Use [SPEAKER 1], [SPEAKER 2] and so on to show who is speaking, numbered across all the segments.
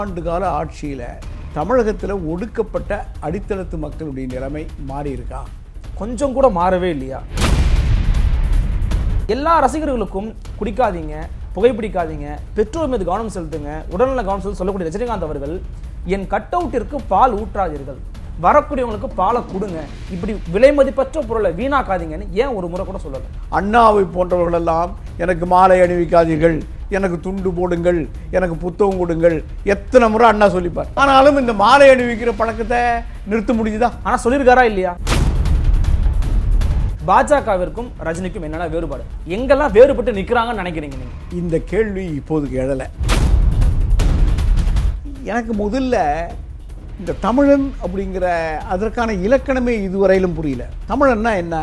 [SPEAKER 1] ஆண்டு கால ஆட்சியில் தமிழகத்தில் ஒடுக்கப்பட்ட அடித்தளத்து மக்களுடைய நிலைமை மாறி இருக்கா கொஞ்சம் கூட மாறவே இல்லையா
[SPEAKER 2] எல்லா ரசிகர்களுக்கும் குடிக்காதீங்க புகைப்பிடிக்காதீங்க பெற்றோர் மீது கவனம் செலுத்துங்க உடல்நல கவனம் செலுத்த சொல்லக்கூடிய ரஜினிகாந்த் அவர்கள் என் கட் அவுட்டிற்கு பால் ஊற்றாதீர்கள்
[SPEAKER 1] வரக்கூடியவங்களுக்கு பாலை கொடுங்க இப்படி விலை மதிப்பற்ற பொருளை வீணாக்காதீங்கன்னு ஏன் ஒரு முறை கூட சொல்லலை அண்ணாவை போன்றவர்களெல்லாம் எனக்கு மாலை அணிவிக்காதீர்கள் எனக்கு துண்டு போடுங்கள் எனக்கு புத்தகம் கொடுங்கள் எத்தனை முறை அண்ணா சொல்லிப்பார் ஆனாலும் இந்த மாலை அணிவிக்கிற பழக்கத்தை நிறுத்த முடிஞ்சுதா ஆனால் சொல்லியிருக்காரா இல்லையா
[SPEAKER 2] பாஜகவிற்கும் ரஜினிக்கும் என்னென்ன வேறுபாடு எங்கெல்லாம் வேறுபட்டு நிற்கிறாங்கன்னு நினைக்கிறீங்க
[SPEAKER 1] நீங்கள் இந்த கேள்வி இப்போது எழலை எனக்கு முதல்ல இந்த தமிழன் அப்படிங்கிற அதற்கான இலக்கணமே இதுவரையிலும் புரியல தமிழன்னா என்ன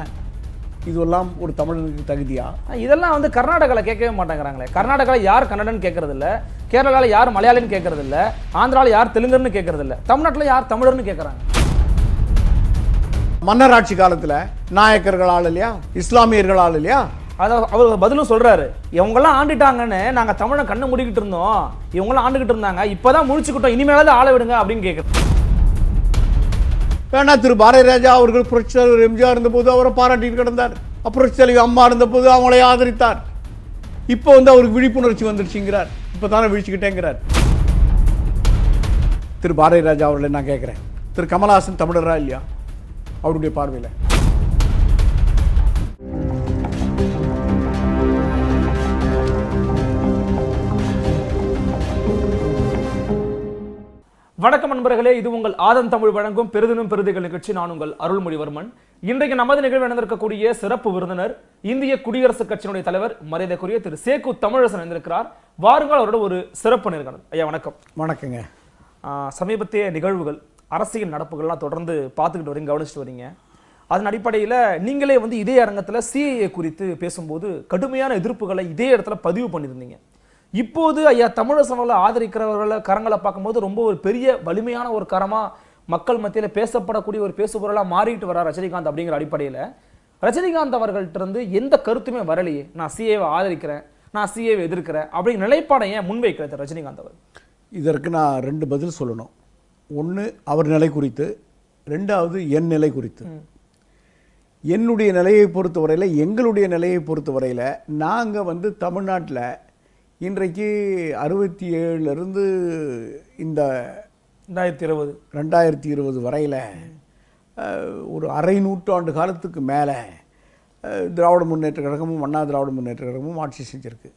[SPEAKER 1] இதெல்லாம் ஒரு தமிழனுக்கு தகுதியா
[SPEAKER 2] இதெல்லாம் வந்து கர்நாடகாவில் கேட்கவே மாட்டேங்கிறாங்களே கர்நாடகாவில் யார் கன்னடன்னு கேட்கறது இல்லை கேரளாவில் யார் மலையாளின்னு கேட்கறது இல்லை ஆந்திராவில் யார் தெலுங்குன்னு கேட்கறது இல்லை தமிழ்நாட்டில் யார் தமிழர்னு கேட்கறாங்க
[SPEAKER 1] மன்னராட்சி காலத்தில் நாயக்கர்கள் இல்லையா இஸ்லாமியர்கள் இல்லையா அதாவது அவர் பதிலும் சொல்கிறாரு இவங்கெல்லாம் ஆண்டுட்டாங்கன்னு நாங்கள் தமிழை கண்ணை முடிக்கிட்டு இருந்தோம்
[SPEAKER 2] இவங்களாம் ஆண்டுகிட்டு இருந்தாங்க இப்போ தான் முடிச்சுக்கிட்டோம் இனிமேலாவது ஆளை விடுங்க அப்படின்னு கேட்குறேன்
[SPEAKER 1] ஏன்னா திரு ராஜா அவர்கள் புரட்சித்தலைவர் எம்ஜிஆர் இருந்தபோது அவரை பாராட்டிட்டு கிடந்தார் புரட்சி தலைவி அம்மா இருந்தபோது அவங்களை ஆதரித்தார் இப்போ வந்து அவருக்கு விழிப்புணர்ச்சி வந்துருச்சுங்கிறார் இப்போ தானே விழிச்சுக்கிட்டேங்கிறார் திரு பாரதி ராஜா அவர்களை நான் கேட்குறேன் திரு கமல்ஹாசன் தமிழரா இல்லையா அவருடைய பார்வையில்
[SPEAKER 2] வணக்கம் நண்பர்களே இது உங்கள் ஆதன் தமிழ் வழங்கும் பெருதினும் பெருதிகள் நிகழ்ச்சி நான் உங்கள் அருள்மொழிவர்மன் இன்றைக்கு நமது நிகழ்வு நடந்திருக்கக்கூடிய சிறப்பு விருந்தினர் இந்திய குடியரசுக் கட்சியினுடைய தலைவர் மரியாதைக்குரிய திரு சேக்கு தமிழரசன் இருந்திருக்கிறார் வாருங்கள் அவரோட ஒரு சிறப்பு நிறுவனம் ஐயா வணக்கம் வணக்கங்க சமீபத்திய நிகழ்வுகள் அரசியல் நடப்புகள்லாம் தொடர்ந்து பார்த்துக்கிட்டு வரீங்க கவனிச்சுட்டு வரீங்க அதன் அடிப்படையில் நீங்களே வந்து இதே அரங்கத்தில் சிஏஏ குறித்து பேசும்போது கடுமையான எதிர்ப்புகளை இதே இடத்துல பதிவு பண்ணியிருந்தீங்க இப்போது ஐயா தமிழரசனில் ஆதரிக்கிறவர்கள் கரங்களை பார்க்கும்போது ரொம்ப ஒரு பெரிய வலிமையான ஒரு கரமாக மக்கள் மத்தியில் பேசப்படக்கூடிய ஒரு பேசுபொருளாக மாறிட்டு வரார் ரஜினிகாந்த் அப்படிங்கிற அடிப்படையில் ரஜினிகாந்த் இருந்து எந்த கருத்துமே வரலையே நான் சிஏவை ஆதரிக்கிறேன் நான் சிஏவை எதிர்க்கிறேன் அப்படிங்கிற நிலைப்பாடை ஏன் முன்வைக்கிறது ரஜினிகாந்த்
[SPEAKER 1] அவர் இதற்கு நான் ரெண்டு பதில் சொல்லணும் ஒன்று அவர் நிலை குறித்து ரெண்டாவது என் நிலை குறித்து என்னுடைய நிலையை பொறுத்தவரையில் எங்களுடைய நிலையை பொறுத்த வரையில் நாங்கள் வந்து தமிழ்நாட்டில் இன்றைக்கு அறுபத்தி ஏழுலேருந்து இந்த ரெண்டாயிரத்தி இருபது ரெண்டாயிரத்தி இருபது வரையில் ஒரு அரை நூற்றாண்டு காலத்துக்கு மேலே திராவிட முன்னேற்ற கழகமும் அண்ணா திராவிட முன்னேற்ற கழகமும் ஆட்சி செஞ்சுருக்கு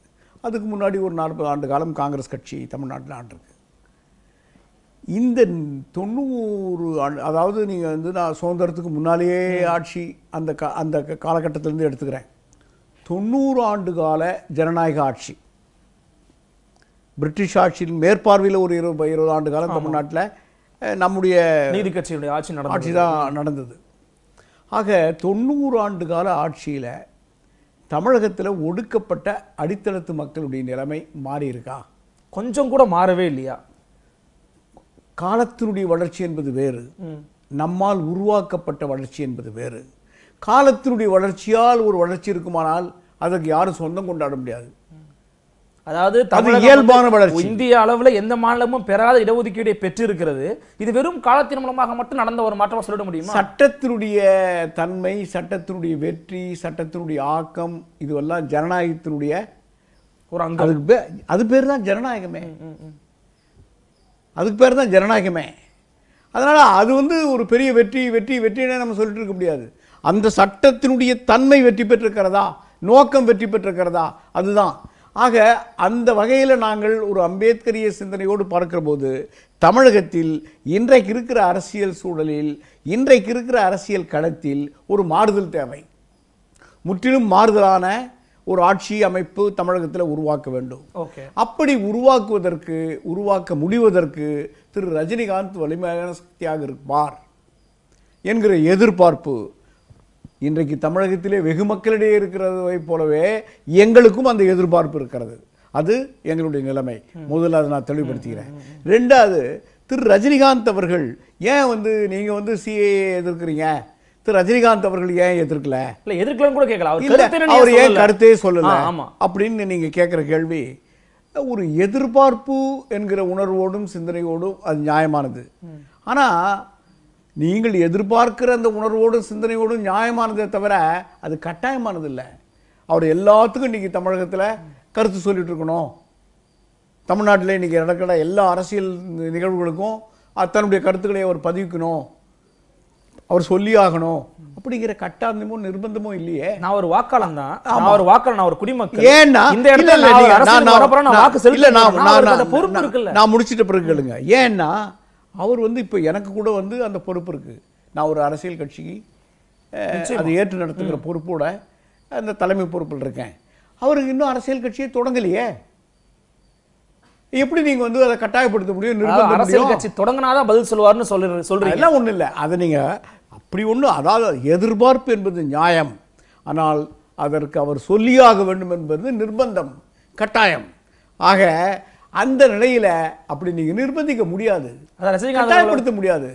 [SPEAKER 1] அதுக்கு முன்னாடி ஒரு நாற்பது ஆண்டு காலம் காங்கிரஸ் கட்சி தமிழ்நாட்டில் ஆண்டிருக்கு இந்த தொண்ணூறு ஆண்டு அதாவது நீங்கள் வந்து நான் சுதந்திரத்துக்கு முன்னாலேயே ஆட்சி அந்த கா அந்த காலகட்டத்திலேருந்து எடுத்துக்கிறேன் தொண்ணூறு ஆண்டு கால ஜனநாயக ஆட்சி பிரிட்டிஷ் ஆட்சியின் மேற்பார்வையில் ஒரு இருபது இருபது ஆண்டு காலம் தமிழ்நாட்டில் நம்முடைய நீதி
[SPEAKER 2] கட்சியினுடைய ஆட்சி நடந்த ஆட்சி தான்
[SPEAKER 1] நடந்தது ஆக தொண்ணூறு ஆண்டு கால ஆட்சியில் தமிழகத்தில் ஒடுக்கப்பட்ட அடித்தளத்து மக்களுடைய நிலைமை மாறியிருக்கா கொஞ்சம் கூட மாறவே இல்லையா காலத்தினுடைய வளர்ச்சி என்பது வேறு நம்மால் உருவாக்கப்பட்ட வளர்ச்சி என்பது வேறு காலத்தினுடைய வளர்ச்சியால் ஒரு வளர்ச்சி இருக்குமானால் அதற்கு யாரும் சொந்தம் கொண்டாட முடியாது
[SPEAKER 2] அதாவது தமிழ் இயல்பான வளர்ச்சி இந்திய அளவில் எந்த மாநிலமும் பெறாத இடஒதுக்கீடை பெற்றிருக்கிறது இது வெறும் காலத்தின் மூலமாக மட்டும் நடந்த ஒரு மாற்றமாக
[SPEAKER 1] சொல்லிட முடியுமா சட்டத்தினுடைய தன்மை சட்டத்தினுடைய வெற்றி சட்டத்தினுடைய ஆக்கம் இதுவெல்லாம் ஜனநாயகத்தினுடைய ஒரு அங்க அதுக்கு பேர் அது பேர் தான் ஜனநாயகமே அதுக்கு பேர் தான் ஜனநாயகமே அதனால் அது வந்து ஒரு பெரிய வெற்றி வெற்றி வெற்றினே நம்ம சொல்லிட்டு இருக்க முடியாது அந்த சட்டத்தினுடைய தன்மை வெற்றி பெற்றிருக்கிறதா நோக்கம் வெற்றி பெற்றிருக்கிறதா அதுதான் ஆக அந்த வகையில் நாங்கள் ஒரு அம்பேத்கரிய சிந்தனையோடு பார்க்கிறபோது தமிழகத்தில் இன்றைக்கு இருக்கிற அரசியல் சூழலில் இன்றைக்கு இருக்கிற அரசியல் களத்தில் ஒரு மாறுதல் தேவை முற்றிலும் மாறுதலான ஒரு ஆட்சி அமைப்பு தமிழகத்தில் உருவாக்க வேண்டும் அப்படி உருவாக்குவதற்கு உருவாக்க முடிவதற்கு திரு ரஜினிகாந்த் வலிமையான சக்தியாக இருப்பார் என்கிற எதிர்பார்ப்பு இன்றைக்கு தமிழகத்திலே வெகு மக்களிடையே இருக்கிறதை போலவே எங்களுக்கும் அந்த எதிர்பார்ப்பு இருக்கிறது அது எங்களுடைய நிலைமை முதல்ல அதை நான் தெளிவுபடுத்திக்கிறேன் ரெண்டாவது திரு ரஜினிகாந்த் அவர்கள் ஏன் வந்து நீங்கள் வந்து சிஏ எதிர்க்கிறீங்க திரு ரஜினிகாந்த் அவர்கள் ஏன் எதிர்க்கல
[SPEAKER 2] இல்லை எதிர்க்கலன்னு கூட கேட்கலாம் அவர் ஏன் கருத்தே சொல்லல
[SPEAKER 1] அப்படின்னு நீங்கள் கேட்குற கேள்வி ஒரு எதிர்பார்ப்பு என்கிற உணர்வோடும் சிந்தனையோடும் அது நியாயமானது ஆனால் நீங்கள் எதிர்பார்க்கிற அந்த உணர்வோடும் சிந்தனையோடும் நியாயமானதே தவிர அது கட்டாயமானது இல்லை அவர் எல்லாத்துக்கும் இன்றைக்கி தமிழகத்தில் கருத்து சொல்லிட்டு இருக்கணும் தமிழ்நாட்டில் இன்றைக்கி நடக்கிற எல்லா அரசியல் நிகழ்வுகளுக்கும் தன்னுடைய கருத்துக்களை அவர் பதிவிக்கணும் அவர் சொல்லி ஆகணும் அப்படிங்கிற கட்டாந்தமோ நிர்பந்தமோ இல்லையே நான் ஒரு வாக்காளன் தான்
[SPEAKER 2] அவர் ஒரு வாக்காளன் ஒரு குடிமக்கள் ஏன்னா இந்த இடத்துல நான் வாக்கு செலுத்த நான் பொறுப்பு இருக்குல்ல நான் முடிச்சிட்ட பிறகு கேளுங்க
[SPEAKER 1] ஏன்னா அவர் வந்து இப்போ எனக்கு கூட வந்து அந்த பொறுப்பு இருக்குது நான் ஒரு அரசியல் கட்சிக்கு அதை ஏற்று நடத்துகிற பொறுப்போட அந்த தலைமை பொறுப்பில் இருக்கேன் அவருக்கு இன்னும் அரசியல் கட்சியை தொடங்கலையே எப்படி நீங்க வந்து அதை கட்டாயப்படுத்த முடியும் அரசியல் கட்சி தொடங்கினாதான் பதில் சொல்லுவார்னு சொல்லு சொல்றீங்க எல்லாம் ஒன்றும் இல்லை அதை நீங்க அப்படி ஒன்றும் அதாவது எதிர்பார்ப்பு என்பது நியாயம் ஆனால் அதற்கு அவர் சொல்லியாக வேண்டும் என்பது நிர்பந்தம் கட்டாயம் ஆக அந்த நிலையில அப்படி நீங்க நிர்பந்திக்க முடியாது கட்டாயப்படுத்த முடியாது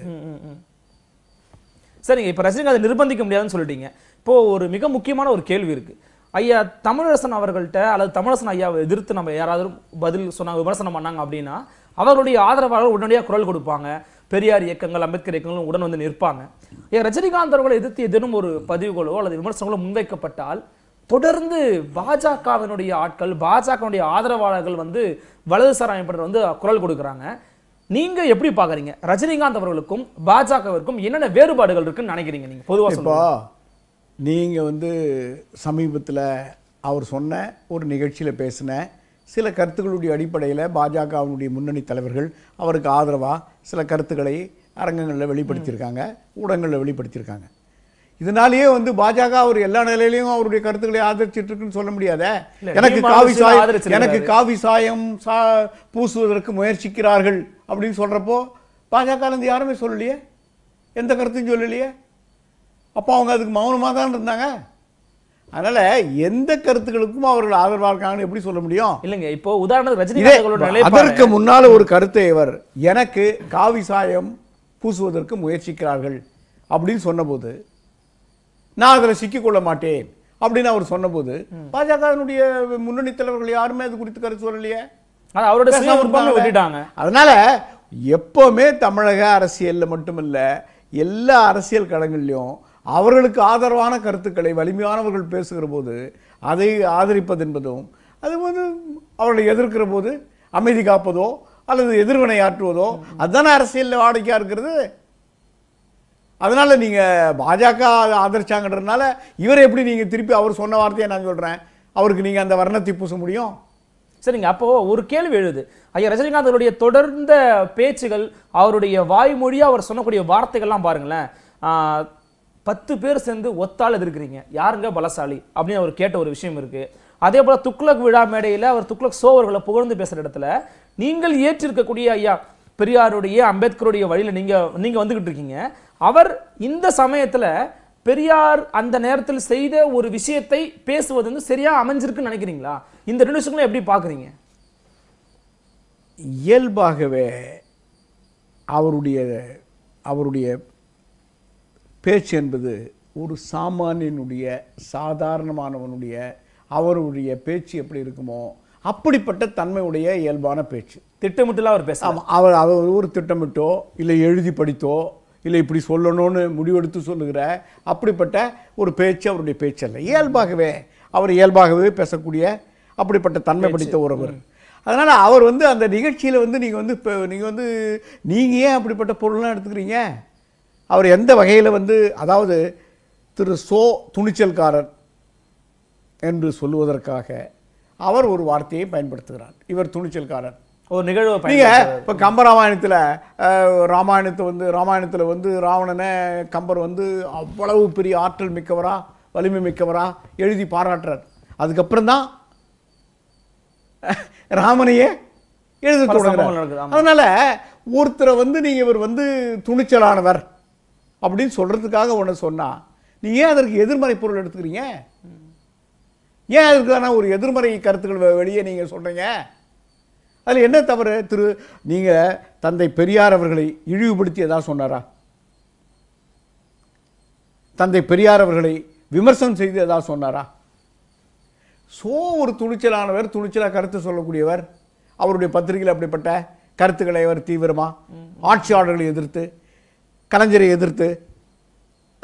[SPEAKER 2] சரிங்க இப்போ ரஜினிகாந்த் நிர்பந்திக்க முடியாதுன்னு சொல்லிட்டீங்க இப்போ ஒரு மிக முக்கியமான ஒரு கேள்வி இருக்கு ஐயா தமிழரசன் அவர்கள்ட்ட அல்லது தமிழரசன் ஐயாவை எதிர்த்து நம்ம யாராவது பதில் சொன்னாங்க விமர்சனம் பண்ணாங்க அப்படின்னா அவர்களுடைய ஆதரவாளர்கள் உடனடியாக குரல் கொடுப்பாங்க பெரியார் இயக்கங்கள் அம்பேத்கர் இயக்கங்கள் உடன் வந்து நிற்பாங்க ஏன் ரஜினிகாந்த் அவர்களை எதிர்த்து எதிரும் ஒரு பதிவுகளோ அல்லது விமர்சனங்களோ முன்வைக்கப்பட்டால் தொடர்ந்து பாஜகவினுடைய ஆட்கள் பாஜகனுடைய ஆதரவாளர்கள் வந்து வலதுசாரி அமைப்பினர் வந்து குரல் கொடுக்குறாங்க நீங்கள் எப்படி பார்க்குறீங்க ரஜினிகாந்த் அவர்களுக்கும் பாஜகவிற்கும் என்னென்ன வேறுபாடுகள் இருக்குன்னு நினைக்கிறீங்க நீங்கள்
[SPEAKER 1] பொதுவாக நீங்க நீங்கள் வந்து சமீபத்தில் அவர் சொன்ன ஒரு நிகழ்ச்சியில் பேசின சில கருத்துக்களுடைய அடிப்படையில் பாஜகவினுடைய முன்னணி தலைவர்கள் அவருக்கு ஆதரவாக சில கருத்துக்களை அரங்கங்களில் வெளிப்படுத்தியிருக்காங்க ஊடகங்களில் வெளிப்படுத்தியிருக்காங்க இதனாலேயே வந்து பாஜக அவர் எல்லா நிலையிலையும் அவருடைய கருத்துக்களை ஆதரிச்சிட்டு இருக்குன்னு சொல்ல முடியாத எனக்கு காவி சாயம் எனக்கு காவி சாயம் சா பூசுவதற்கு முயற்சிக்கிறார்கள் அப்படின்னு சொல்றப்போ இருந்து யாருமே சொல்லலையே எந்த கருத்தையும் சொல்லலையே அப்போ அவங்க அதுக்கு மௌனமாக தான் இருந்தாங்க அதனால எந்த கருத்துக்களுக்கும் அவர்கள் ஆதரவாக இருக்காங்கன்னு எப்படி சொல்ல முடியும் இல்லைங்க இப்போ உதாரணத்துக்கு ரஜினி அதற்கு முன்னால் ஒரு கருத்தை இவர் எனக்கு காவி சாயம் பூசுவதற்கு முயற்சிக்கிறார்கள் அப்படின்னு சொன்னபோது நான் அதில் சிக்கிக்கொள்ள மாட்டேன் அப்படின்னு அவர் சொன்னபோது பாஜகவினுடைய முன்னணி தலைவர்கள் யாருமே அது குறித்து கருத்து சொல்லலையே அதனால எப்பவுமே தமிழக அரசியலில் மட்டுமல்ல எல்லா அரசியல் களங்கள்லையும் அவர்களுக்கு ஆதரவான கருத்துக்களை வலிமையானவர்கள் பேசுகிற போது அதை ஆதரிப்பது என்பதும் அது வந்து அவர்களை எதிர்க்கிற போது அமைதி காப்பதோ அல்லது எதிர்வினை ஆற்றுவதோ அதுதானே அரசியலில் வாடிக்கையாக இருக்கிறது அதனால் நீங்கள் பாஜக ஆதரிச்சாங்கன்றதுனால இவரை எப்படி நீங்கள் திருப்பி அவர் சொன்ன வார்த்தையை நான் சொல்கிறேன் அவருக்கு நீங்கள் அந்த வர்ணத்தை பூச முடியும் சரிங்க அப்போது ஒரு கேள்வி எழுது ஐயா ரஜினிகாந்த்
[SPEAKER 2] அவருடைய தொடர்ந்த பேச்சுகள் அவருடைய வாய்மொழியாக அவர் சொல்லக்கூடிய வார்த்தைகள்லாம் பாருங்களேன் பத்து பேர் சேர்ந்து ஒத்தால் எதிர்க்கிறீங்க யாருங்க பலசாலி அப்படின்னு அவர் கேட்ட ஒரு விஷயம் இருக்குது அதே போல் துக்ளக் விழா மேடையில் அவர் துக்ளக் சோவர்களை புகழ்ந்து பேசுகிற இடத்துல நீங்கள் ஏற்றிருக்கக்கூடிய ஐயா பெரியாருடைய அம்பேத்கருடைய வழியில் நீங்கள் நீங்கள் வந்துக்கிட்டு இருக்கீங்க அவர் இந்த சமயத்தில் பெரியார் அந்த நேரத்தில் செய்த ஒரு விஷயத்தை பேசுவது வந்து சரியாக அமைஞ்சிருக்குன்னு நினைக்கிறீங்களா இந்த ரெண்டு விஷயங்களும் எப்படி பார்க்குறீங்க
[SPEAKER 1] இயல்பாகவே அவருடைய அவருடைய பேச்சு என்பது ஒரு சாமானியனுடைய சாதாரணமானவனுடைய அவருடைய பேச்சு எப்படி இருக்குமோ அப்படிப்பட்ட தன்மையுடைய இயல்பான பேச்சு திட்டமிட்டுலாம் அவர் பேச அவர் அவர் ஒரு திட்டமிட்டோ இல்லை எழுதி படித்தோ இல்லை இப்படி சொல்லணும்னு முடிவெடுத்து சொல்லுகிற அப்படிப்பட்ட ஒரு பேச்சு அவருடைய பேச்சல்ல இயல்பாகவே அவர் இயல்பாகவே பேசக்கூடிய அப்படிப்பட்ட தன்மை படித்த ஒருவர் அதனால் அவர் வந்து அந்த நிகழ்ச்சியில் வந்து நீங்கள் வந்து இப்போ நீங்கள் வந்து நீங்கள் ஏன் அப்படிப்பட்ட பொருள்லாம் எடுத்துக்கிறீங்க அவர் எந்த வகையில் வந்து அதாவது திரு சோ துணிச்சல்காரர் என்று சொல்லுவதற்காக அவர் ஒரு வார்த்தையை பயன்படுத்துகிறார் இவர் துணிச்சல்காரர் ஒரு நிகழ்வு நீங்கள் இப்போ கம்பராமாயணத்தில் ராமாயணத்தை வந்து ராமாயணத்துல வந்து ராவணனை கம்பர் வந்து அவ்வளவு பெரிய ஆற்றல் மிக்கவரா வலிமை மிக்கவரா எழுதி பாராட்டுறார் அதுக்கப்புறம் தான் ராமனையே எழுத தொடங்குறார் அதனால் ஒருத்தரை வந்து நீங்க இவர் வந்து துணிச்சலானவர் அப்படின்னு சொல்றதுக்காக ஒன்று சொன்னா நீங்கள் ஏன் அதற்கு எதிர்மறை பொருள் எடுத்துக்கிறீங்க ஏன் அதுக்கான ஒரு எதிர்மறை கருத்துக்கள் வெளியே நீங்க சொல்றீங்க அதில் என்ன தவறு திரு நீங்கள் தந்தை பெரியார் அவர்களை இழிவுபடுத்தி ஏதாவது சொன்னாரா தந்தை பெரியார் அவர்களை விமர்சனம் செய்து ஏதாவது சொன்னாரா சோ ஒரு துணிச்சலானவர் துணிச்சலாக கருத்து சொல்லக்கூடியவர் அவருடைய பத்திரிகையில் அப்படிப்பட்ட கருத்துக்களை அவர் தீவிரமாக ஆட்சியாளர்களை எதிர்த்து கலைஞரை எதிர்த்து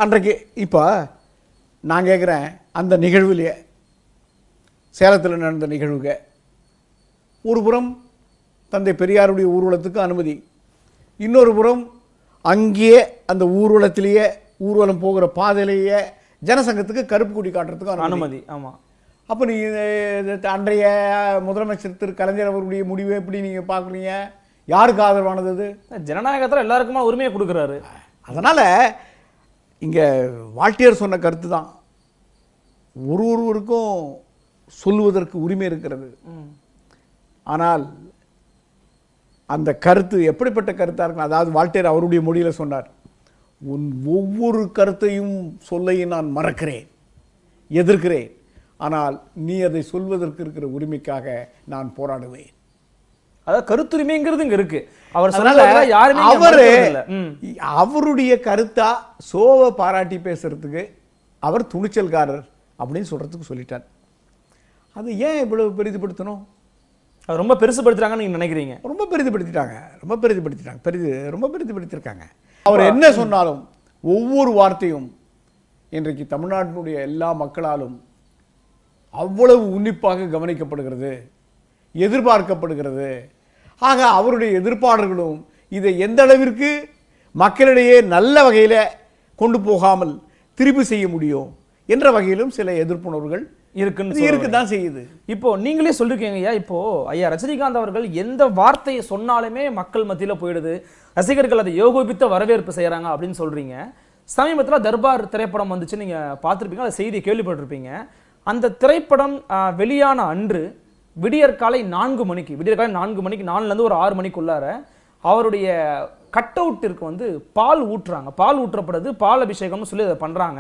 [SPEAKER 1] அன்றைக்கு இப்போ நான் கேட்குறேன் அந்த நிகழ்வுலையே சேலத்தில் நடந்த நிகழ்வுக்கு ஒரு புறம் தந்தை பெரியாருடைய ஊர்வலத்துக்கு அனுமதி இன்னொரு புறம் அங்கேயே அந்த ஊர்வலத்திலேயே ஊர்வலம் போகிற பாதையிலேயே ஜனசங்கத்துக்கு கருப்பு கொடி காட்டுறதுக்கு அனுமதி ஆமாம் அப்போ நீ அன்றைய முதலமைச்சர் திரு கலைஞர் அவருடைய முடிவை எப்படி நீங்கள் பார்க்குறீங்க யாருக்கு ஆதரவானது அது ஜனநாயகத்தில் எல்லாருக்குமா உரிமையை கொடுக்குறாரு அதனால் இங்கே வால்டியர் சொன்ன கருத்து தான் ஒரு ஒருவருக்கும் சொல்லுவதற்கு உரிமை இருக்கிறது ஆனால் அந்த கருத்து எப்படிப்பட்ட கருத்தாக இருக்கும் அதாவது வால்டேர் அவருடைய மொழியில் சொன்னார் உன் ஒவ்வொரு கருத்தையும் சொல்லையும் நான் மறக்கிறேன் எதிர்க்கிறேன் ஆனால் நீ அதை சொல்வதற்கு இருக்கிற உரிமைக்காக நான் போராடுவேன் அதாவது கருத்துரிமைங்கிறது இங்க இருக்கு அவர் யாருமே அவரு அவருடைய கருத்தா சோவை பாராட்டி பேசுறதுக்கு அவர் துணிச்சல்காரர் அப்படின்னு சொல்றதுக்கு சொல்லிட்டார் அது ஏன் இவ்வளவு பெரிதுபடுத்தணும் ரொம்ப பெருசுப்படுத்துறாங்கன்னு நீங்கள் நினைக்கிறீங்க ரொம்ப பெரிதுபடுத்திட்டாங்க ரொம்ப பெரிதுபடுத்திட்டாங்க பெருது ரொம்ப பெரிதுபடுத்தியிருக்காங்க அவர் என்ன சொன்னாலும் ஒவ்வொரு வார்த்தையும் இன்றைக்கு தமிழ்நாட்டினுடைய எல்லா மக்களாலும் அவ்வளவு உன்னிப்பாக கவனிக்கப்படுகிறது எதிர்பார்க்கப்படுகிறது ஆக அவருடைய எதிர்ப்பாளர்களும் இதை எந்த அளவிற்கு மக்களிடையே நல்ல வகையில் கொண்டு போகாமல் திருப்பி செய்ய முடியும் என்ற வகையிலும் சில எதிர்ப்புணர்வுகள்
[SPEAKER 2] இருக்குன்னு தான் செய்யுது இப்போ நீங்களே சொல்லிருக்கீங்க ஐயா இப்போ ஐயா ரஜினிகாந்த் அவர்கள் எந்த வார்த்தையை சொன்னாலுமே மக்கள் மத்தியில் போயிடுது ரசிகர்கள் அதை யோகோபித்த வரவேற்பு செய்கிறாங்க அப்படின்னு சொல்றீங்க சமீபத்தில் தர்பார் திரைப்படம் வந்துச்சு நீங்கள் பார்த்துருப்பீங்க அதை செய்தியை கேள்விப்பட்டிருப்பீங்க அந்த திரைப்படம் வெளியான அன்று விடியற்காலை நான்கு மணிக்கு விடியற்காலை நான்கு மணிக்கு நாலுலேருந்து ஒரு ஆறு மணிக்குள்ளார அவருடைய கட் அவுட்டிற்கு வந்து பால் ஊற்றுறாங்க பால் ஊற்றப்படுது பால் அபிஷேகம்னு சொல்லி அதை பண்ணுறாங்க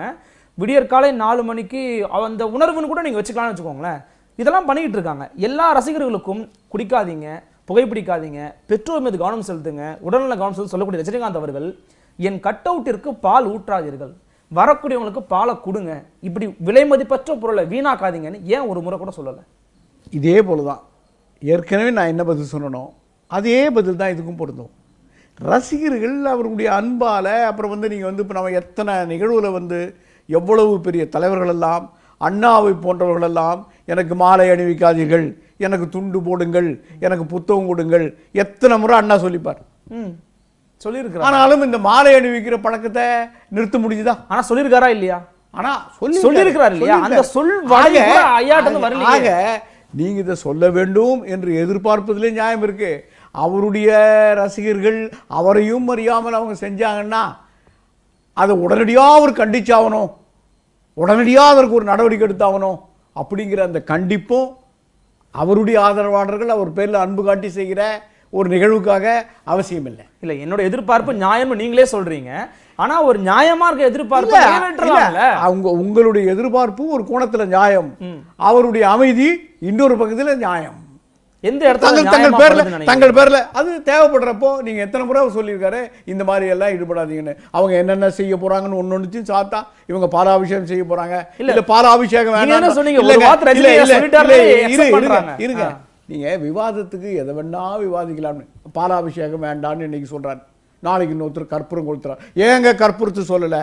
[SPEAKER 2] விடியற்காலை நாலு மணிக்கு அந்த உணர்வுன்னு கூட நீங்கள் வச்சுக்கலாம்னு வச்சுக்கோங்களேன் இதெல்லாம் பண்ணிக்கிட்டு இருக்காங்க எல்லா ரசிகர்களுக்கும் குடிக்காதீங்க புகைப்பிடிக்காதீங்க பெற்றோர் மீது கவனம் செலுத்துங்க உடல்நல கவனம் செலுத்த சொல்லக்கூடிய ரஜினிகாந்த் அவர்கள் என் கட் அவுட்டிற்கு பால் ஊற்றாதீர்கள் வரக்கூடியவங்களுக்கு பாலை கொடுங்க இப்படி விலை மதிப்பற்ற பொருளை வீணாக்காதீங்கன்னு ஏன் ஒரு முறை கூட சொல்லலை
[SPEAKER 1] இதே போல தான் ஏற்கனவே நான் என்ன பதில் சொல்லணும் அதே பதில் தான் இதுக்கும் பொருந்தும் ரசிகர்கள் அவர்களுடைய அன்பால் அப்புறம் வந்து நீங்கள் வந்து இப்போ நம்ம எத்தனை நிகழ்வில் வந்து எவ்வளவு பெரிய தலைவர்களெல்லாம் அண்ணாவை போன்றவர்களெல்லாம் எனக்கு மாலை அணிவிக்காதீர்கள் எனக்கு துண்டு போடுங்கள் எனக்கு புத்தகம் கொடுங்கள் எத்தனை முறை அண்ணா சொல்லிப்பார் சொல்லியிருக்கிறார் ஆனாலும் இந்த மாலை அணிவிக்கிற பழக்கத்தை நிறுத்த முடிஞ்சுதா ஆனால் சொல்லியிருக்காரா இல்லையா ஆனா சொல்லி சொல்லியிருக்கிறார் இல்லையா அந்த சொல் வரல நீங்க இதை சொல்ல வேண்டும் என்று எதிர்பார்ப்பதிலே நியாயம் இருக்கு அவருடைய ரசிகர்கள் அவரையும் அறியாமல் அவங்க செஞ்சாங்கன்னா அதை உடனடியாக அவர் கண்டிச்சாகணும் உடனடியாக அதற்கு ஒரு நடவடிக்கை எடுத்தாகணும் அப்படிங்கிற அந்த கண்டிப்பும் அவருடைய ஆதரவாளர்கள் அவர் பேரில் அன்பு காட்டி செய்கிற ஒரு நிகழ்வுக்காக அவசியம் இல்லை இல்லை என்னோட எதிர்பார்ப்பு நியாயம்னு நீங்களே சொல்றீங்க ஆனால் ஒரு நியாயமா
[SPEAKER 2] இருக்க எதிர்பார்ப்பு
[SPEAKER 1] அவங்க உங்களுடைய எதிர்பார்ப்பு ஒரு கோணத்தில் நியாயம் அவருடைய அமைதி இன்னொரு பக்கத்தில் நியாயம் எந்த இடத்துல தங்கள் பேர்ல தங்கள் பேர்ல அது தேவைப்படுறப்போ நீங்க எத்தனை முறை சொல்லியிருக்காரு இந்த மாதிரி எல்லாம் ஈடுபடாதீங்கன்னு அவங்க என்னென்ன செய்ய போறாங்கன்னு ஒன்று ஒன்று சாத்தா இவங்க பாலாபிஷேகம் செய்ய போறாங்க இல்ல பாலாபிஷேகம் வேணாம் சொன்னீங்க இருங்க இருங்க விவாதத்துக்கு எதை வேணா விவாதிக்கலாம்னு பாலாபிஷேகம் வேண்டாம்னு இன்னைக்கு சொல்றாரு நாளைக்கு இன்னொருத்தர் கற்பூரம் கொளுத்துறாரு ஏங்க கற்பூரத்து சொல்லல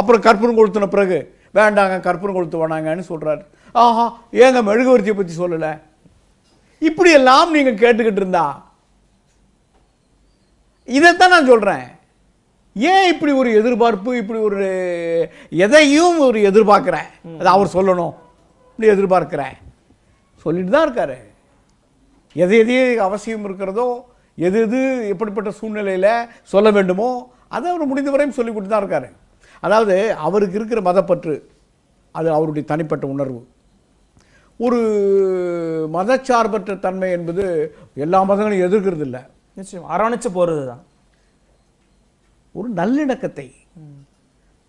[SPEAKER 1] அப்புறம் கற்பூரம் கொளுத்தின பிறகு வேண்டாங்க கற்பூரம் கொளுத்து வேணாங்கன்னு சொல்றாரு ஆஹா ஏங்க மெழுகுவர்த்தியை பத்தி சொல்லலை இப்படியெல்லாம் நீங்கள் கேட்டுக்கிட்டு இருந்தா இதைத்தான் நான் சொல்கிறேன் ஏன் இப்படி ஒரு எதிர்பார்ப்பு இப்படி ஒரு எதையும் ஒரு எதிர்பார்க்கிறேன் அதை அவர் சொல்லணும் இப்படி எதிர்பார்க்கிறேன் சொல்லிட்டு தான் இருக்காரு எது எது அவசியம் இருக்கிறதோ எது எது எப்படிப்பட்ட சூழ்நிலையில் சொல்ல வேண்டுமோ அதை அவர் முடிந்தவரையும் சொல்லி கொடுத்து தான் இருக்காரு அதாவது அவருக்கு இருக்கிற மதப்பற்று அது அவருடைய தனிப்பட்ட உணர்வு ஒரு மதச்சார்பற்ற தன்மை என்பது எல்லா மதங்களும் எதிர்க்கிறது இல்லை நிச்சயம் அரவணைச்சு போகிறது தான் ஒரு நல்லிணக்கத்தை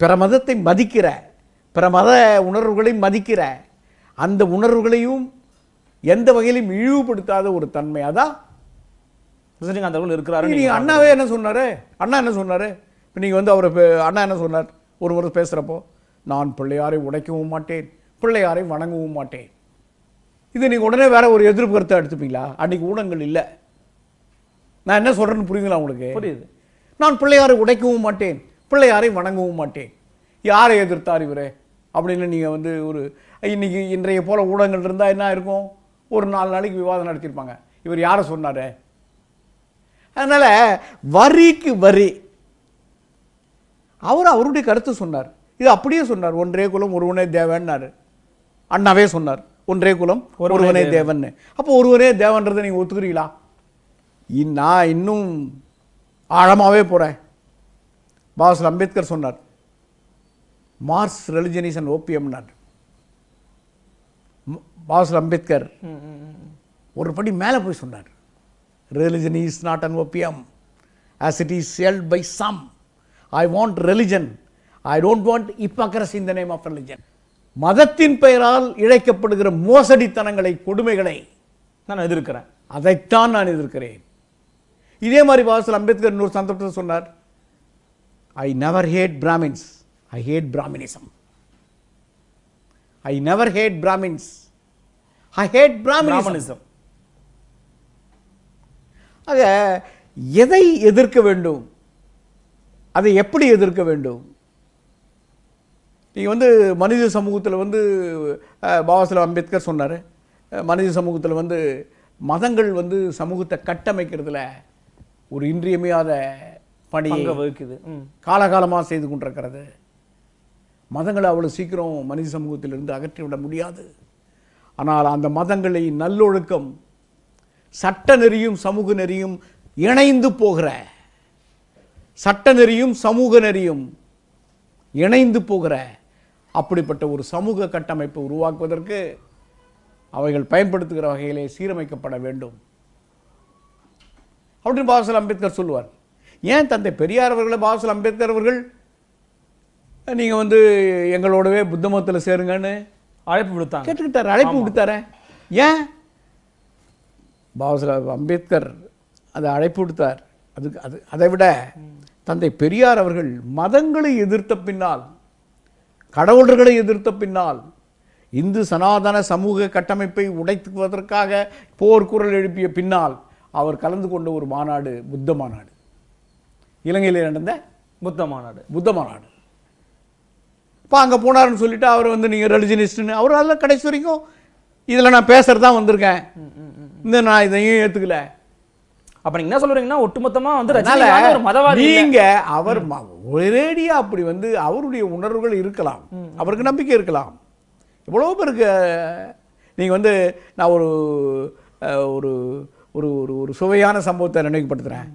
[SPEAKER 1] பிற மதத்தை மதிக்கிற பிற மத உணர்வுகளை மதிக்கிற அந்த உணர்வுகளையும் எந்த வகையிலும் இழிவுபடுத்தாத ஒரு தன்மை அதான்
[SPEAKER 2] ரஜினிகாந்த் இருக்கிறாரு நீங்க அண்ணாவே என்ன
[SPEAKER 1] சொன்னாரு அண்ணா என்ன சொன்னாரு இப்போ நீங்கள் வந்து அவர் அண்ணா என்ன சொன்னார் ஒருவர் பேசுறப்போ பேசுகிறப்போ நான் பிள்ளையாரை உடைக்கவும் மாட்டேன் பிள்ளையாரை வணங்கவும் மாட்டேன் இது நீங்கள் உடனே வேற ஒரு எதிர்ப்பு கருத்தை எடுத்துப்பீங்களா அன்னைக்கு ஊடகங்கள் இல்லை நான் என்ன சொல்கிறேன்னு புரியுதுங்களா உங்களுக்கு புரியுது நான் பிள்ளையாரை உடைக்கவும் மாட்டேன் பிள்ளையாரை வணங்கவும் மாட்டேன் யாரை எதிர்த்தார் இவர் அப்படின்னு நீங்கள் வந்து ஒரு இன்னைக்கு இன்றைய போல் ஊடகங்கள் இருந்தால் என்ன இருக்கும் ஒரு நாலு நாளைக்கு விவாதம் நடத்தியிருப்பாங்க இவர் யாரை சொன்னார் அதனால் வரிக்கு வரி அவர் அவருடைய கருத்து சொன்னார் இது அப்படியே சொன்னார் ஒன்றே குலம் ஒருவனே தேவைன்னாரு அண்ணாவே சொன்னார் ஒன்றே குலம் ஒருவனே தேவன் அப்போ ஒருவனே தேவன்றதை நீங்கள் ஒத்துக்கிறீங்களா நான் இன்னும் ஆழமாகவே போகிறேன் பாபாஸ் அம்பேத்கர் சொன்னார் மார்ஸ் ரிலிஜன் இஸ் அண்ட் ஓபியம்னார் பாபாஸ் அம்பேத்கர் ஒரு படி மேலே போய் சொன்னார் religion is not an opium as it is held by some I want religion I don't want hypocrisy in the name of religion மதத்தின் பெயரால் இழைக்கப்படுகிற மோசடித்தனங்களை கொடுமைகளை நான் எதிர்க்கிறேன் அதைத்தான் நான் எதிர்க்கிறேன் இதே மாதிரி வாசல் அம்பேத்கர் இன்னொரு சந்தர்ப்பத்தில் சொன்னார் I never hate Brahmins I hate Brahminism I never hate Brahmins I hate Brahminism ஆக எதை எதிர்க்க வேண்டும் அதை எப்படி எதிர்க்க வேண்டும் நீங்கள் வந்து மனித சமூகத்தில் வந்து பாபா சாஹிப் அம்பேத்கர் சொன்னார் மனித சமூகத்தில் வந்து மதங்கள் வந்து சமூகத்தை கட்டமைக்கிறதுல ஒரு இன்றியமையாத பணியை வகுக்குது காலகாலமாக செய்து கொண்டிருக்கிறது மதங்களை அவ்வளோ சீக்கிரம் மனித சமூகத்திலிருந்து அகற்றிவிட முடியாது ஆனால் அந்த மதங்களை நல்லொழுக்கம் சட்ட நெறியும் சமூக நெறியும் இணைந்து போகிற சட்ட நெறியும் சமூக நெறியும் இணைந்து போகிற அப்படிப்பட்ட ஒரு சமூக கட்டமைப்பு உருவாக்குவதற்கு அவைகள் பயன்படுத்துகிற வகையிலே சீரமைக்கப்பட வேண்டும் அப்படின்னு பாபாசல் அம்பேத்கர் சொல்லுவார் ஏன் தந்தை பெரியார் அவர்களை பாபாசல் அம்பேத்கர் அவர்கள் நீங்கள் வந்து எங்களோடவே புத்த மதத்தில் சேருங்கன்னு அழைப்பு விடுத்தா கேட்டுக்கிட்டார் அழைப்பு விடுத்தார ஏன் பாபாசாஹிப் அம்பேத்கர் அதை அழைப்பு விடுத்தார் அதுக்கு அது அதை விட தந்தை பெரியார் அவர்கள் மதங்களை எதிர்த்த பின்னால் கடவுளர்களை எதிர்த்த பின்னால் இந்து சனாதன சமூக கட்டமைப்பை உடைத்துவதற்காக போர்க்குரல் எழுப்பிய பின்னால் அவர் கலந்து கொண்ட ஒரு மாநாடு புத்த மாநாடு இலங்கையில் நடந்த புத்த மாநாடு புத்த மாநாடு இப்போ அங்கே போனார்னு சொல்லிட்டு அவர் வந்து நீங்கள் ரெலிஜினிஸ்ட்னு அவர் அதில் கடைசி வரைக்கும் இதில் நான் பேசுகிறதான் வந்திருக்கேன் இந்த நான் இதையும் ஏற்றுக்கலை அப்ப நீங்க என்ன சொல்றீங்கன்னா ஒட்டுமொத்தமா வந்து ஒரு மதவாதி நீங்க அவர் ஒரேடியா அப்படி வந்து அவருடைய உணர்வுகள் இருக்கலாம் அவருக்கு நம்பிக்கை இருக்கலாம் இவ்வளவு பேருக்கு நீங்கள் வந்து நான் ஒரு ஒரு ஒரு ஒரு ஒரு சுவையான சம்பவத்தை நினைவுபடுத்துகிறேன்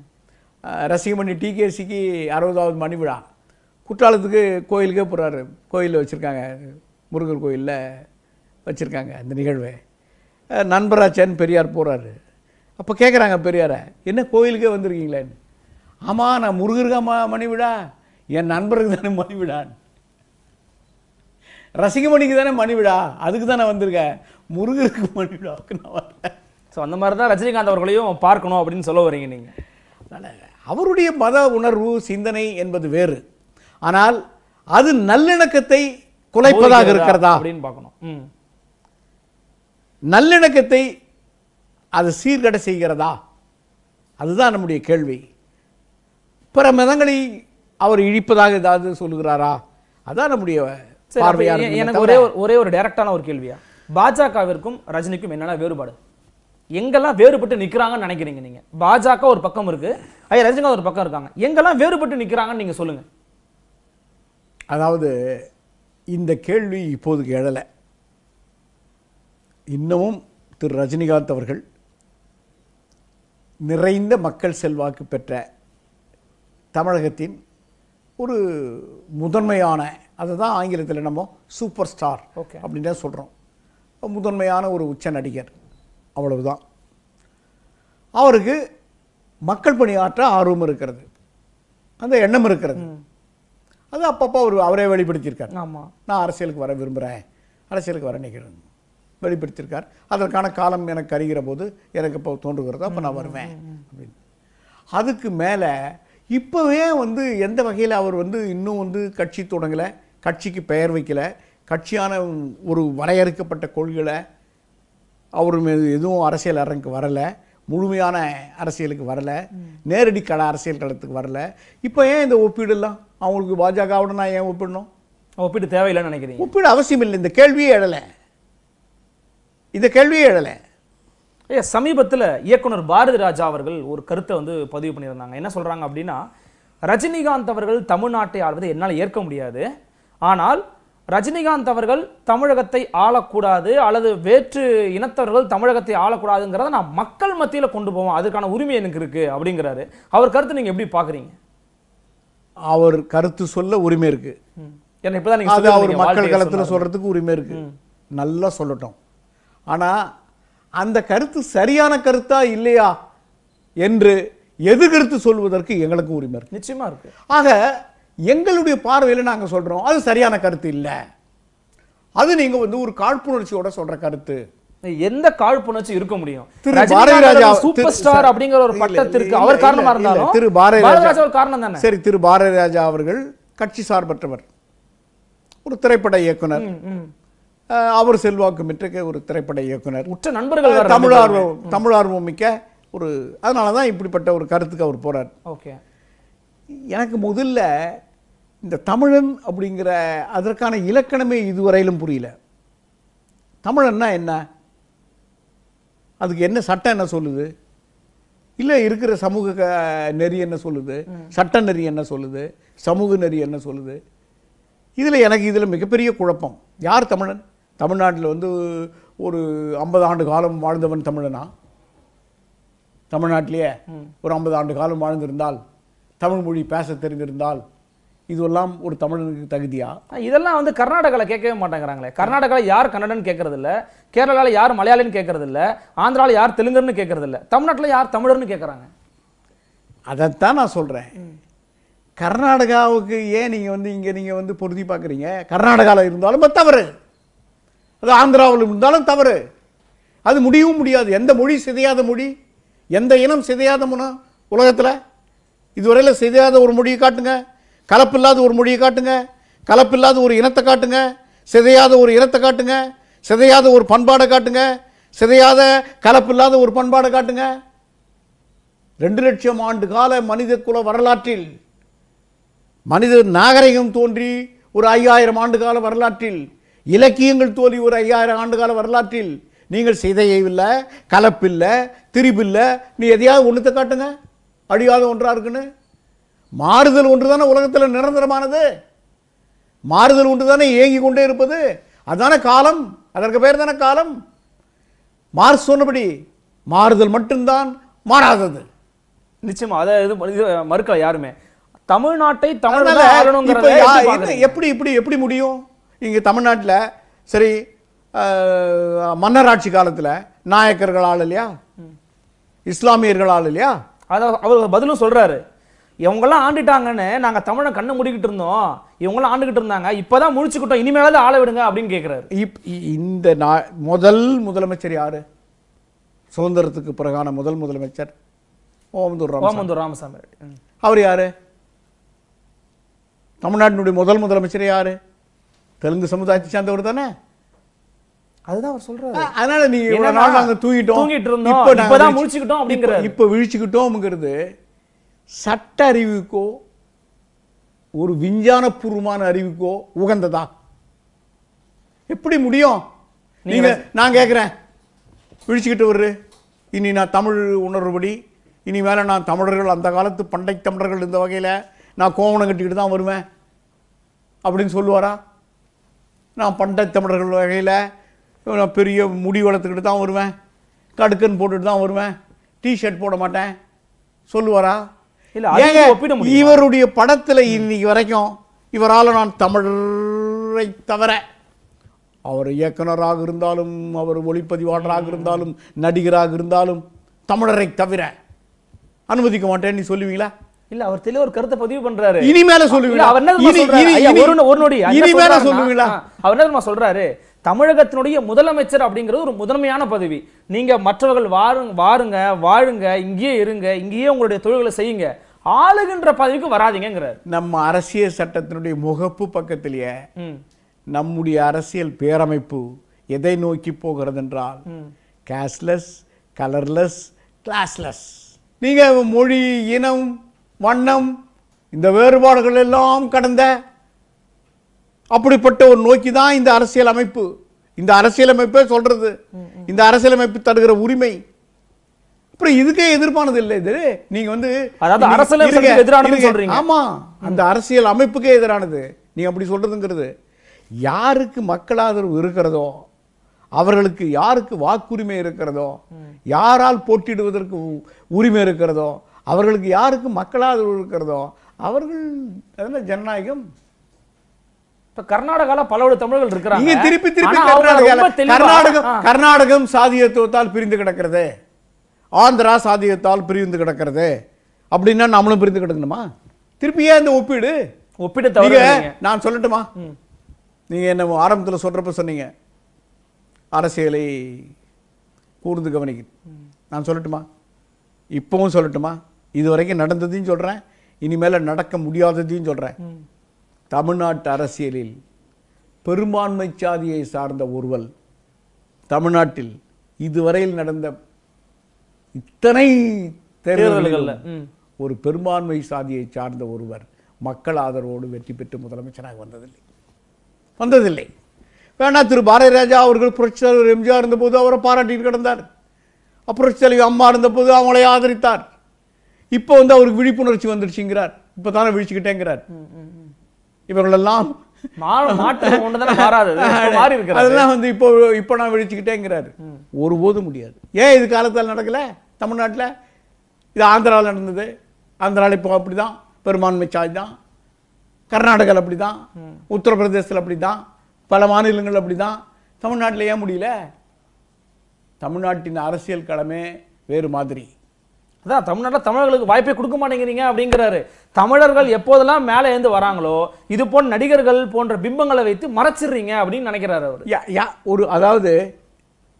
[SPEAKER 1] ரசிகமணி டிகேசிக்கு அறுபதாவது மணி விழா குற்றாலத்துக்கு கோயிலுக்கே போகிறாரு கோயிலில் வச்சுருக்காங்க முருகர் கோயிலில் வச்சுருக்காங்க அந்த நிகழ்வு நண்பராச்சன் பெரியார் போகிறாரு அப்போ கேட்குறாங்க பெரியார என்ன கோயிலுக்கே வந்திருக்கீங்களேன்னு ஆமாம் நான் முருகருக்கா மா மணிவிடா என் நண்பருக்கு தானே மணிவிடான் ரசிகமணிக்கு தானே மணிவிடா அதுக்கு தானே
[SPEAKER 2] வந்திருக்கேன் முருகருக்கு மணிவிடாவுக்கு நான் வரேன் ஸோ அந்த மாதிரி தான் ரஜினிகாந்த் அவர்களையும் பார்க்கணும் அப்படின்னு
[SPEAKER 1] சொல்ல வரீங்க நீங்கள் அதனால் அவருடைய மத உணர்வு சிந்தனை என்பது வேறு ஆனால் அது நல்லிணக்கத்தை குலைப்பதாக இருக்கிறதா
[SPEAKER 2] அப்படின்னு பார்க்கணும்
[SPEAKER 1] நல்லிணக்கத்தை அது சீர்கடை செய்கிறதா அதுதான் நம்முடைய கேள்வி பிற மதங்களை அவர் இழிப்பதாக ஏதாவது சொல்லுகிறாரா அதான் நம்முடைய பார்வையாக எனக்கு ஒரே ஒரே ஒரு டைரக்டான ஒரு கேள்வியா
[SPEAKER 2] பாஜகவிற்கும் ரஜினிக்கும் என்னென்ன வேறுபாடு எங்கெல்லாம் வேறுபட்டு நிற்கிறாங்கன்னு நினைக்கிறீங்க நீங்கள் பாஜக ஒரு பக்கம் இருக்கு ஐயா ரஜினிகாந்த் ஒரு பக்கம் இருக்காங்க எங்கெல்லாம் வேறுபட்டு நிற்கிறாங்கன்னு நீங்கள் சொல்லுங்க
[SPEAKER 1] அதாவது இந்த கேள்வி இப்போதுக்கு எழலை இன்னமும் திரு ரஜினிகாந்த் அவர்கள் நிறைந்த மக்கள் செல்வாக்கு பெற்ற தமிழகத்தின் ஒரு முதன்மையான அதை தான் ஆங்கிலத்தில் நம்ம சூப்பர் ஸ்டார் ஓகே அப்படின்னு தான் சொல்கிறோம் முதன்மையான ஒரு உச்ச நடிகர் அவ்வளவுதான் அவருக்கு மக்கள் பணியாற்ற ஆர்வம் இருக்கிறது அந்த எண்ணம் இருக்கிறது அது அப்பப்போ அவர் அவரே வெளிப்படுத்தியிருக்காரு ஆமாம் நான் அரசியலுக்கு வர விரும்புகிறேன் அரசியலுக்கு வர நினைக்கிறேன் வெளிப்படுத்தியிருக்கார் அதற்கான காலம் எனக்கு அறிகிற போது எனக்கு இப்போ தோன்றுகிறது அப்போ நான் வருவேன் அப்படின்னு அதுக்கு மேலே இப்போவே வந்து எந்த வகையில் அவர் வந்து இன்னும் வந்து கட்சி தொடங்கலை கட்சிக்கு பெயர் வைக்கலை கட்சியான ஒரு வரையறுக்கப்பட்ட கொள்கைகளை அவர் எதுவும் அரசியல் அரங்குக்கு வரலை முழுமையான அரசியலுக்கு வரலை நேரடி கள அரசியல் களத்துக்கு வரல இப்போ ஏன் இந்த ஒப்பீடுலாம் அவங்களுக்கு பாஜகவுடன் நான் ஏன் ஒப்பிடணும்
[SPEAKER 2] ஒப்பீடு தேவையில்லைன்னு நினைக்கிறேன்
[SPEAKER 1] ஒப்பீடு அவசியம் இல்லை இந்த கேள்வியே எழலை இந்த கேள்வியே எழலை
[SPEAKER 2] ஐயா சமீபத்தில் இயக்குனர் பாரதி ராஜா அவர்கள் ஒரு கருத்தை வந்து பதிவு பண்ணியிருந்தாங்க என்ன சொல்கிறாங்க அப்படின்னா ரஜினிகாந்த் அவர்கள் தமிழ்நாட்டை ஆள்வதை என்னால் ஏற்க முடியாது ஆனால் ரஜினிகாந்த் அவர்கள் தமிழகத்தை ஆளக்கூடாது அல்லது வேற்று இனத்தவர்கள் தமிழகத்தை ஆளக்கூடாதுங்கிறத நான் மக்கள் மத்தியில் கொண்டு போவோம் அதுக்கான உரிமை எனக்கு இருக்குது அப்படிங்கிறாரு அவர் கருத்து நீங்கள் எப்படி பார்க்குறீங்க
[SPEAKER 1] அவர் கருத்து சொல்ல உரிமை இருக்குது ஏன்னா இப்போ தான் நீங்கள் அவர் சொல்கிறதுக்கு உரிமை இருக்குது நல்லா சொல்லட்டும் ஆனால் அந்த கருத்து சரியான கருத்தா இல்லையா என்று எது கருத்து சொல்வதற்கு எங்களுக்கு உரிமை இருக்கு நிச்சயமா இருக்கு ஆக எங்களுடைய பார்வையில் நாங்கள் சொல்கிறோம் அது சரியான கருத்து இல்லை அது நீங்கள் வந்து ஒரு காழ்ப்புணர்ச்சியோட சொல்கிற கருத்து
[SPEAKER 2] எந்த காழ்ப்புணர்ச்சி இருக்க முடியும்
[SPEAKER 1] திரு சூப்பர் ஸ்டார் அப்படிங்கிற ஒரு
[SPEAKER 2] பட்டத்திற்கு அவர் காரணமா இருந்தாலும் திரு பாரதிராஜா ஒரு காரணம் தானே சரி
[SPEAKER 1] திரு பாரதிராஜா அவர்கள் கட்சி சார்பற்றவர் ஒரு திரைப்பட இயக்குனர் அவர் செல்வாக்கு மிக்க ஒரு திரைப்பட இயக்குனர் உற்ற நண்பர்கள் தமிழ் ஆர்வம் மிக்க ஒரு அதனால தான் இப்படிப்பட்ட ஒரு கருத்துக்கு அவர் போகிறார் ஓகே எனக்கு முதல்ல இந்த தமிழன் அப்படிங்கிற அதற்கான இலக்கணமே இதுவரையிலும் புரியல தமிழன்னா என்ன அதுக்கு என்ன சட்டம் என்ன சொல்லுது இல்லை இருக்கிற சமூக நெறி என்ன சொல்லுது சட்ட நெறி என்ன சொல்லுது சமூக நெறி என்ன சொல்லுது இதில் எனக்கு இதில் மிகப்பெரிய குழப்பம் யார் தமிழன் தமிழ்நாட்டில் வந்து ஒரு ஐம்பது ஆண்டு காலம் வாழ்ந்தவன் தமிழனா தமிழ்நாட்டிலேயே ஒரு ஐம்பது ஆண்டு காலம் வாழ்ந்திருந்தால் தமிழ் மொழி பேச தெரிந்திருந்தால் இதுவெல்லாம் ஒரு தமிழனுக்கு தகுதியா
[SPEAKER 2] இதெல்லாம் வந்து கர்நாடகாவில் கேட்கவே மாட்டேங்கிறாங்களே கர்நாடகாவில் யார் கன்னடன் கேட்கறது இல்லை கேரளாவில் யார் மலையாளின்னு கேட்கறது இல்லை ஆந்திராவில் யார் தெலுங்குன்னு கேட்கறது இல்லை தமிழ்நாட்டில் யார் தமிழர்னு கேட்குறாங்க
[SPEAKER 1] அதைத்தான் நான் சொல்கிறேன் கர்நாடகாவுக்கு ஏன் நீங்கள் வந்து இங்கே நீங்கள் வந்து பொருதி பார்க்குறீங்க கர்நாடகாவில் இருந்தாலும் தவறு அது ஆந்திராவில் இருந்தாலும் தவறு அது முடியவும் முடியாது எந்த மொழி சிதையாத மொழி எந்த இனம் சிதையாத மொழி உலகத்தில் இதுவரையில் சிதையாத ஒரு மொழியை காட்டுங்க கலப்பில்லாத ஒரு மொழியை காட்டுங்க கலப்பில்லாத ஒரு இனத்தை காட்டுங்க சிதையாத ஒரு இனத்தை காட்டுங்க சிதையாத ஒரு பண்பாடை காட்டுங்க சிதையாத கலப்பில்லாத ஒரு பண்பாடை காட்டுங்க ரெண்டு லட்சம் ஆண்டு கால மனித குல வரலாற்றில் மனித நாகரிகம் தோன்றி ஒரு ஐயாயிரம் ஆண்டு கால வரலாற்றில் இலக்கியங்கள் தோல்வி ஒரு ஐயாயிரம் ஆண்டுகால வரலாற்றில் நீங்கள் சிதையவில்லை கலப்பில்லை திரிபில்லை நீ எதையாவது ஒன்றுத்தை காட்டுங்க அழியாத ஒன்றாக இருக்குன்னு மாறுதல் ஒன்று தானே உலகத்தில் நிரந்தரமானது மாறுதல் ஒன்று தானே இயங்கி கொண்டே இருப்பது அதுதானே காலம் அதற்கு பேர் தானே காலம் மார்ஸ் சொன்னபடி மாறுதல் மட்டும்தான் மாறாதது
[SPEAKER 2] நிச்சயமா அதை இது மறுக்கல யாருமே தமிழ்நாட்டை தமிழ்நாடு
[SPEAKER 1] எப்படி இப்படி எப்படி முடியும் இங்கே தமிழ்நாட்டில் சரி மன்னராட்சி காலத்தில் நாயக்கர்கள் இல்லையா இஸ்லாமியர்கள் இல்லையா அதான் அவர் பதிலும் சொல்கிறாரு இவங்கெல்லாம் ஆண்டுட்டாங்கன்னு நாங்கள் தமிழை கண்ணை முடிக்கிட்டு இருந்தோம் இவங்களாம் ஆண்டுகிட்டு
[SPEAKER 2] இருந்தாங்க இப்போதான் முடிச்சுக்கிட்டோம் இனிமேலாவது ஆளை விடுங்க அப்படின்னு கேட்குறாரு இப்
[SPEAKER 1] இந்த நா முதல் முதலமைச்சர் யார் சுதந்திரத்துக்கு பிறகான முதல் முதலமைச்சர் ஓமந்தூர் ஓமந்தூர் ராமசாமி அவர் யார் தமிழ்நாட்டினுடைய முதல் முதலமைச்சர் யார் தெலுங்கு சமுதாயத்தை சேர்ந்தவர் தானே அதுதான் அவர் சொல்றாரு அதனால நீ இவ்வளவு நாள் நாங்க தூங்கிட்டோம் தூங்கிட்டு இருந்தோம் இப்போ இப்பதான் முழிச்சுக்கிட்டோம் அப்படிங்கிற இப்போ விழிச்சுக்கிட்டோம்ங்கிறது சட்ட அறிவுக்கோ ஒரு விஞ்ஞானபூர்வமான அறிவுக்கோ உகந்ததா எப்படி முடியும் நீங்க நான் கேட்குறேன் விழிச்சுக்கிட்டு வர்று இனி நான் தமிழ் உணர்வுபடி இனி மேல நான் தமிழர்கள் அந்த காலத்து பண்டை தமிழர்கள் இந்த வகையில நான் கோவணம் கட்டிக்கிட்டு தான் வருவேன் அப்படின்னு சொல்லுவாரா நான் பண்டை தமிழர்கள் வகையில் நான் பெரிய முடி வளர்த்துக்கிட்டு தான் வருவேன் கடுக்குன்னு போட்டுட்டு தான் வருவேன் டிஷர்ட் போட மாட்டேன் சொல்லுவாரா ஏங்க இவருடைய படத்தில் இன்னைக்கு வரைக்கும் இவரால் நான் தமிழரை தவிர அவர் இயக்குனராக இருந்தாலும் அவர் ஒளிப்பதிவாளராக இருந்தாலும் நடிகராக இருந்தாலும் தமிழரை தவிர அனுமதிக்க மாட்டேன்னு சொல்லுவீங்களா
[SPEAKER 2] இல்ல அவர் தெளிவா ஒரு கருத்தை பதிவு பண்றாரு இனிமேல சொல்லுவீங்களா அவர் என்ன ஒரு நொடி இனிமேல சொல்லுவீங்களா அவர் என்ன சொல்றாரு தமிழகத்தினுடைய முதலமைச்சர் அப்படிங்கிறது ஒரு முதன்மையான பதவி நீங்க மற்றவர்கள் வாருங்க வாருங்க வாழுங்க இங்கேயே இருங்க இங்கேயே உங்களுடைய தொழில்களை செய்யுங்க ஆளுகின்ற பதவிக்கு வராதிங்கிறார்
[SPEAKER 1] நம்ம அரசியல் சட்டத்தினுடைய முகப்பு பக்கத்திலேயே நம்முடைய அரசியல் பேரமைப்பு எதை நோக்கி போகிறது என்றால் கேஷ்லெஸ் கலர்லெஸ் கிளாஸ்லெஸ் நீங்க மொழி இனம் வண்ணம் இந்த வேறுபாடுகள் எல்லாம் கடந்த அப்படிப்பட்ட ஒரு நோக்கி தான் இந்த அரசியல் அமைப்பு இந்த அரசியலமைப்பே சொல்றது இந்த அரசியலமைப்பு தருகிற உரிமை அப்புறம் இதுக்கே எதிர்ப்பானது இல்லை இது நீங்க வந்து அரசியல் எதிரானது சொல்றீங்க ஆமா அந்த அரசியல் அமைப்புக்கே எதிரானது நீ அப்படி சொல்றதுங்கிறது யாருக்கு மக்கள் ஆதரவு இருக்கிறதோ அவர்களுக்கு யாருக்கு வாக்குரிமை இருக்கிறதோ யாரால் போட்டியிடுவதற்கு உரிமை இருக்கிறதோ அவர்களுக்கு யாருக்கு மக்களாக இருக்கிறதோ அவர்கள் ஜனநாயகம் இப்போ கர்நாடகால பலவோட தமிழர்கள் இருக்கிறாங்க திருப்பி திருப்பி கர்நாடகம் கர்நாடகம் சாதியத்துவத்தால் பிரிந்து கிடக்கிறது ஆந்திரா சாதியத்தால் பிரிந்து கிடக்கிறது அப்படின்னா நம்மளும் பிரிந்து கிடக்கணுமா திருப்பி ஏன் இந்த ஒப்பீடு ஒப்பீடு தவிர நான் சொல்லட்டுமா நீங்க என்ன ஆரம்பத்தில் சொல்றப்ப சொன்னீங்க அரசியலை கூர்ந்து கவனிக்க நான் சொல்லட்டுமா இப்போவும் சொல்லட்டுமா இது வரைக்கும் நடந்ததையும் சொல்கிறேன் இனிமேல் நடக்க முடியாததையும் சொல்கிறேன் தமிழ்நாட்டு அரசியலில் பெரும்பான்மை சாதியை சார்ந்த ஒருவல் தமிழ்நாட்டில் இதுவரையில் நடந்த இத்தனை தேர்தல்களில் ஒரு பெரும்பான்மை சாதியை சார்ந்த ஒருவர் மக்கள் ஆதரவோடு வெற்றி பெற்று முதலமைச்சராக வந்ததில்லை வந்ததில்லை வேணா திரு பாரதி ராஜா அவர்கள் புரட்சி தலைவர் எம்ஜிஆர் இருந்தபோது அவரை பாராட்டிட்டு கிடந்தார் புரட்சி தலைவர் அம்மா இருந்தபோது அவங்களை ஆதரித்தார் இப்போ வந்து அவருக்கு விழிப்புணர்ச்சி வந்துருச்சுங்கிறார் இப்போ தானே விழிச்சுக்கிட்டேங்கிறார் இவர்களெல்லாம் அதெல்லாம் வந்து இப்போ இப்போ நான் விழிச்சுக்கிட்டேங்கிறாரு ஒருபோதும் முடியாது ஏன் இது காலத்தால் நடக்கல தமிழ்நாட்டில் இது ஆந்திராவில் நடந்தது ஆந்திராவில் இப்போ அப்படிதான் பெரும்பான்மை சாய் தான் கர்நாடகாவில் அப்படி தான் உத்தரப்பிரதேசத்தில் அப்படி தான் பல மாநிலங்கள் அப்படி தான் தமிழ்நாட்டில் ஏன் முடியல தமிழ்நாட்டின் அரசியல் கடமை வேறு மாதிரி அதான் தமிழ்நாட்டில்
[SPEAKER 2] தமிழர்களுக்கு வாய்ப்பே கொடுக்க மாட்டேங்கிறீங்க அப்படிங்கிறாரு தமிழர்கள் எப்போதெல்லாம் மேலே எழுந்து வராங்களோ இது போன்ற நடிகர்கள் போன்ற பிம்பங்களை வைத்து மறைச்சிடுறீங்க அப்படின்னு நினைக்கிறாரு அவர்
[SPEAKER 1] யா ஒரு அதாவது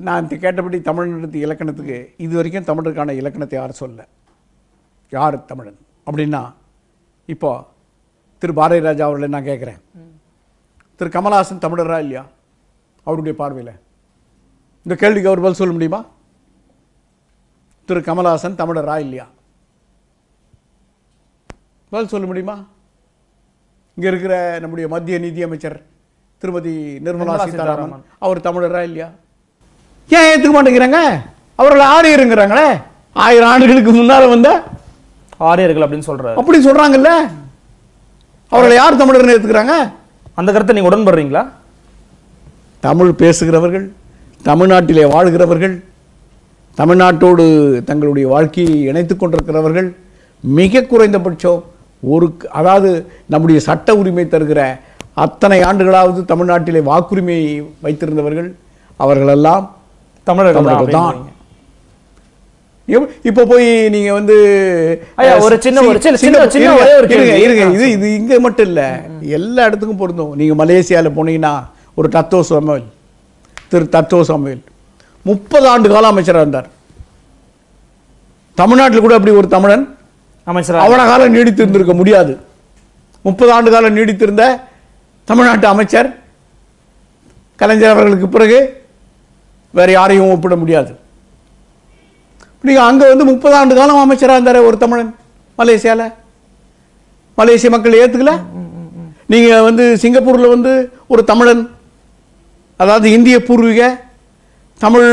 [SPEAKER 1] நான் கேட்டபடி தமிழ்நாட்டு இலக்கணத்துக்கு இது வரைக்கும் தமிழருக்கான இலக்கணத்தை யார் சொல்ல யார் தமிழன் அப்படின்னா இப்போ திரு பாரதி ராஜா அவர்களை நான் கேட்குறேன் திரு கமல்ஹாசன் தமிழரா இல்லையா அவருடைய பார்வையில் இந்த கேள்விக்கு அவர் பதில் சொல்ல முடியுமா திரு கமலாசன் தமிழரா இல்லையா பதில் சொல்ல முடியுமா இங்க இருக்கிற நம்முடைய மத்திய நிதியமைச்சர் திருமதி நிர்மலா சீதாராமன் அவர் தமிழரா இல்லையா ஏன் ஏத்துக்க மாட்டேங்கிறாங்க அவர்கள் ஆரியருங்கிறாங்களே ஆயிரம் ஆண்டுகளுக்கு முன்னால வந்த
[SPEAKER 2] ஆரியர்கள் அப்படின்னு சொல்ற
[SPEAKER 1] அப்படி சொல்றாங்கல்ல அவர்களை யார் தமிழர்னு ஏற்றுக்கிறாங்க அந்த கருத்தை நீங்க உடன்படுறீங்களா தமிழ் பேசுகிறவர்கள் தமிழ்நாட்டிலே வாழ்கிறவர்கள் தமிழ்நாட்டோடு தங்களுடைய வாழ்க்கையை இணைத்து கொண்டிருக்கிறவர்கள் மிக குறைந்தபட்சம் ஒரு அதாவது நம்முடைய சட்ட உரிமை தருகிற அத்தனை ஆண்டுகளாவது தமிழ்நாட்டிலே வாக்குரிமையை வைத்திருந்தவர்கள் அவர்களெல்லாம் தமிழர்கள் தான் இப்போ போய் நீங்க வந்து ஒரு சின்ன சின்ன சின்ன ஒரு இருங்க இது இது இங்க மட்டும் இல்ல எல்லா இடத்துக்கும் பொருந்தும் நீங்க மலேசியால போனீங்கன்னா ஒரு தத்துவ சமையல் திரு தத்துவ சமையல் முப்பது ஆண்டு காலம் அமைச்சராக இருந்தார் தமிழ்நாட்டில் கூட அப்படி ஒரு தமிழன் அமைச்சர் அவன காலம் நீடித்திருந்திருக்க முடியாது முப்பது ஆண்டு காலம் நீடித்திருந்த தமிழ்நாட்டு அமைச்சர் கலைஞர் அவர்களுக்கு பிறகு வேறு யாரையும் ஒப்பிட முடியாது நீங்கள் அங்கே வந்து முப்பது ஆண்டு காலம் அமைச்சராக இருந்தார் ஒரு தமிழன் மலேசியாவில் மலேசிய மக்கள் ஏற்றுக்கல நீங்கள் வந்து சிங்கப்பூரில் வந்து ஒரு தமிழன் அதாவது இந்திய பூர்வீக தமிழ்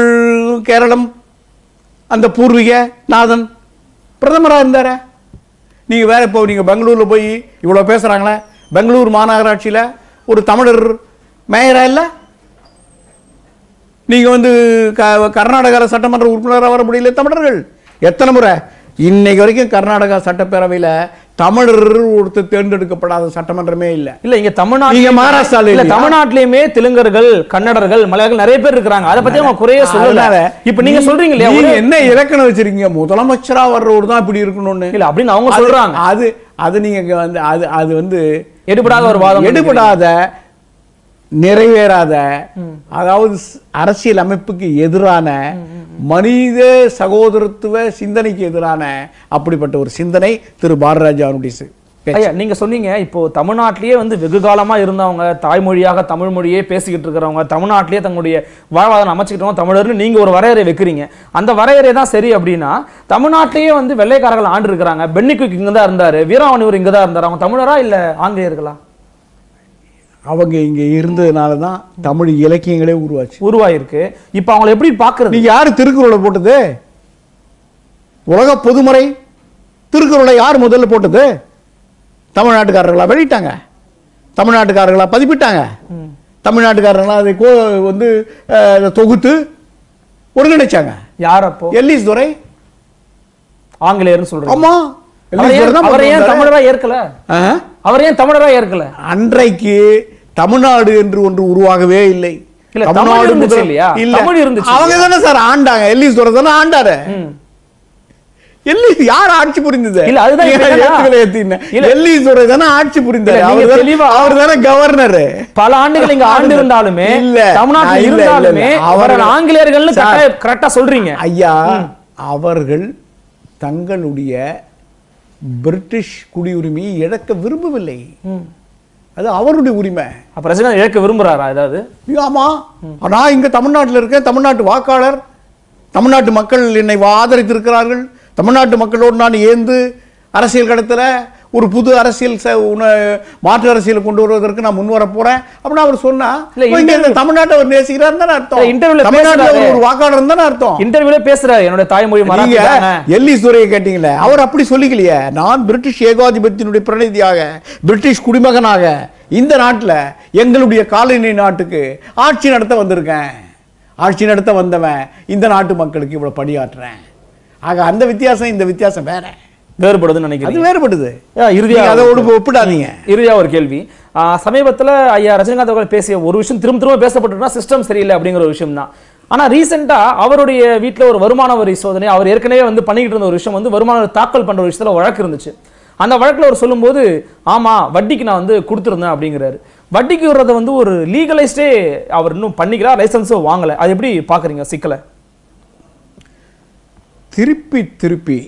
[SPEAKER 1] கேரளம் அந்த பூர்வீக நாதன் பிரதமராக இருந்தார நீங்கள் வேறு இப்போ நீங்கள் பெங்களூரில் போய் இவ்வளோ பேசுகிறாங்களே பெங்களூர் மாநகராட்சியில் ஒரு தமிழர் மேயராக இல்லை நீங்கள் வந்து க கர்நாடகாவில் சட்டமன்ற உறுப்பினராக வர முடியல தமிழர்கள் எத்தனை முறை இன்னைக்கு வரைக்கும் கர்நாடகா சட்டப்பேரவையில் தமிழர் ஒருத்தர் தேர்ந்தெடுக்கப்படாத சட்டமன்றமே இல்லை இல்ல
[SPEAKER 2] இங்க தமிழ்நாடு மகாராஷ்டிரால இல்ல தமிழ்நாட்டிலயுமே தெலுங்கர்கள் கன்னடர்கள் மலையாளர்கள் நிறைய பேர் இருக்கிறாங்க அதை பத்தி அவங்க குறைய சொல்லல இப்ப நீங்க சொல்றீங்க இல்லையா என்ன
[SPEAKER 1] இலக்கணம் வச்சிருக்கீங்க முதலமைச்சரா வர்றவர் தான் இப்படி இருக்கணும்னு இல்ல அப்படின்னு அவங்க சொல்றாங்க அது அது நீங்க வந்து அது அது வந்து எடுபடாத ஒரு வாதம் எடுபடாத நிறைவேறாத அதாவது அரசியல் அமைப்புக்கு எதிரான மனித சகோதரத்துவ சிந்தனைக்கு எதிரான அப்படிப்பட்ட ஒரு சிந்தனை திரு பாரராஜா அவனுடைய
[SPEAKER 2] நீங்க சொன்னீங்க இப்போ தமிழ்நாட்டிலேயே வந்து வெகு காலமா இருந்தவங்க தாய்மொழியாக தமிழ் மொழியே பேசிக்கிட்டு இருக்கிறவங்க தமிழ்நாட்டிலேயே தங்களுடைய வாழ்வாதாரம் அமைச்சுக்கிட்டவங்க தமிழர்னு நீங்க ஒரு வரையறை வைக்கிறீங்க அந்த வரையறை தான் சரி அப்படின்னா தமிழ்நாட்டிலேயே வந்து வெள்ளைக்காரர்கள் ஆண்டு இருக்கிறாங்க பென்னிக்கு இங்கதான் இருந்தாரு இருந்தார் வீராவணிவர் இங்கதான் இருந்தார் அவங்க தமிழரா இல்லை ஆங்கிலேயர்களா
[SPEAKER 1] அவங்க இங்க இருந்ததுனால தான் தமிழ் இலக்கியங்களே உருவாச்சு உருவாயிருக்கு இப்ப அவங்கள எப்படி பாக்குறது நீங்க யாரு திருக்குறளை போட்டது உலக பொதுமுறை திருக்குறளை யார் முதல்ல போட்டது தமிழ்நாட்டுக்காரர்களா வெளியிட்டாங்க தமிழ்நாட்டுக்காரர்களா பதிப்பிட்டாங்க தமிழ்நாட்டுக்காரர்களா அதை கோ வந்து தொகுத்து ஒருங்கிணைச்சாங்க யார் அப்போ எல்லிஸ் துரை ஆங்கிலேயர்னு சொல்றாங்க ஆமா அவரையும் தமிழரா ஏற்கல அவரையும் தமிழரா ஏற்கல அன்றைக்கு தமிழ்நாடு என்று ஒன்று உருவாகவே இல்லை ஆண்டாங்க ஆட்சி அவர் தானே கவர்னர் பல ஆண்டுகள் ஆண்டு இருந்தாலுமே கரெக்டா சொல்றீங்க ஐயா அவர்கள் தங்களுடைய பிரிட்டிஷ் குடியுரிமையை இழக்க விரும்பவில்லை அது அவருடைய உரிமை ரஜினா இழக்க விரும்புறாரா ஏதாவது ஆமா நான் இங்கே தமிழ்நாட்டில் இருக்கேன் தமிழ்நாட்டு வாக்காளர் தமிழ்நாட்டு மக்கள் என்னை ஆதரித்திருக்கிறார்கள் தமிழ்நாட்டு மக்களோடு நான் ஏந்து அரசியல் கடத்தலை ஒரு புது அரசியல் மாற்று அரசியல் கொண்டு வருவதற்கு நான் முன்வர போறேன் அப்படின்னு அவர் சொன்னா தமிழ்நாட்டை அவர் நேசிக்கிறார் தானே அர்த்தம் இன்டர்வியூல ஒரு வாக்காளர் தானே அர்த்தம்
[SPEAKER 2] இன்டர்வியூல பேசுறாரு என்னோட தாய்மொழி மறாங்க
[SPEAKER 1] எல்லி சூரிய கேட்டீங்களே அவர் அப்படி சொல்லிக்கலையே நான் பிரிட்டிஷ் ஏகாதிபத்தியனுடைய பிரதிநிதியாக பிரிட்டிஷ் குடிமகனாக இந்த நாட்டில் எங்களுடைய காலனி நாட்டுக்கு ஆட்சி நடத்த வந்திருக்கேன் ஆட்சி நடத்த வந்தவன் இந்த நாட்டு மக்களுக்கு இவ்வளோ பணியாற்றுறேன் ஆக அந்த வித்தியாசம் இந்த வித்தியாசம் வேற வேறுபடுதுன்னு நினைக்கிறேன் அது வேறுபடுது
[SPEAKER 2] இறுதியாக அதை ஒப்பிடாதீங்க இறுதியாக ஒரு கேள்வி சமீபத்தில் ஐயா ரஜினிகாந்த் அவர்கள் பேசிய ஒரு விஷயம் திரும்ப திரும்ப பேசப்பட்டுனா சிஸ்டம் சரியில்லை அப்படிங்கிற ஒரு விஷயம் தான் ஆனால் ரீசெண்டாக அவருடைய வீட்டில் ஒரு வருமான வரி சோதனை அவர் ஏற்கனவே வந்து பண்ணிக்கிட்டு இருந்த ஒரு விஷயம் வந்து வருமான தாக்கல் பண்ணுற விஷயத்தில் வழக்கு இருந்துச்சு அந்த வழக்கில் அவர் சொல்லும்போது ஆமாம் வட்டிக்கு நான் வந்து கொடுத்துருந்தேன் அப்படிங்கிறாரு வட்டிக்கு விடுறத வந்து ஒரு லீகலைஸ்டே அவர் இன்னும் பண்ணிக்கிறார் லைசன்ஸும் வாங்கலை அது எப்படி
[SPEAKER 1] பார்க்குறீங்க சிக்கலை திருப்பி திருப்பி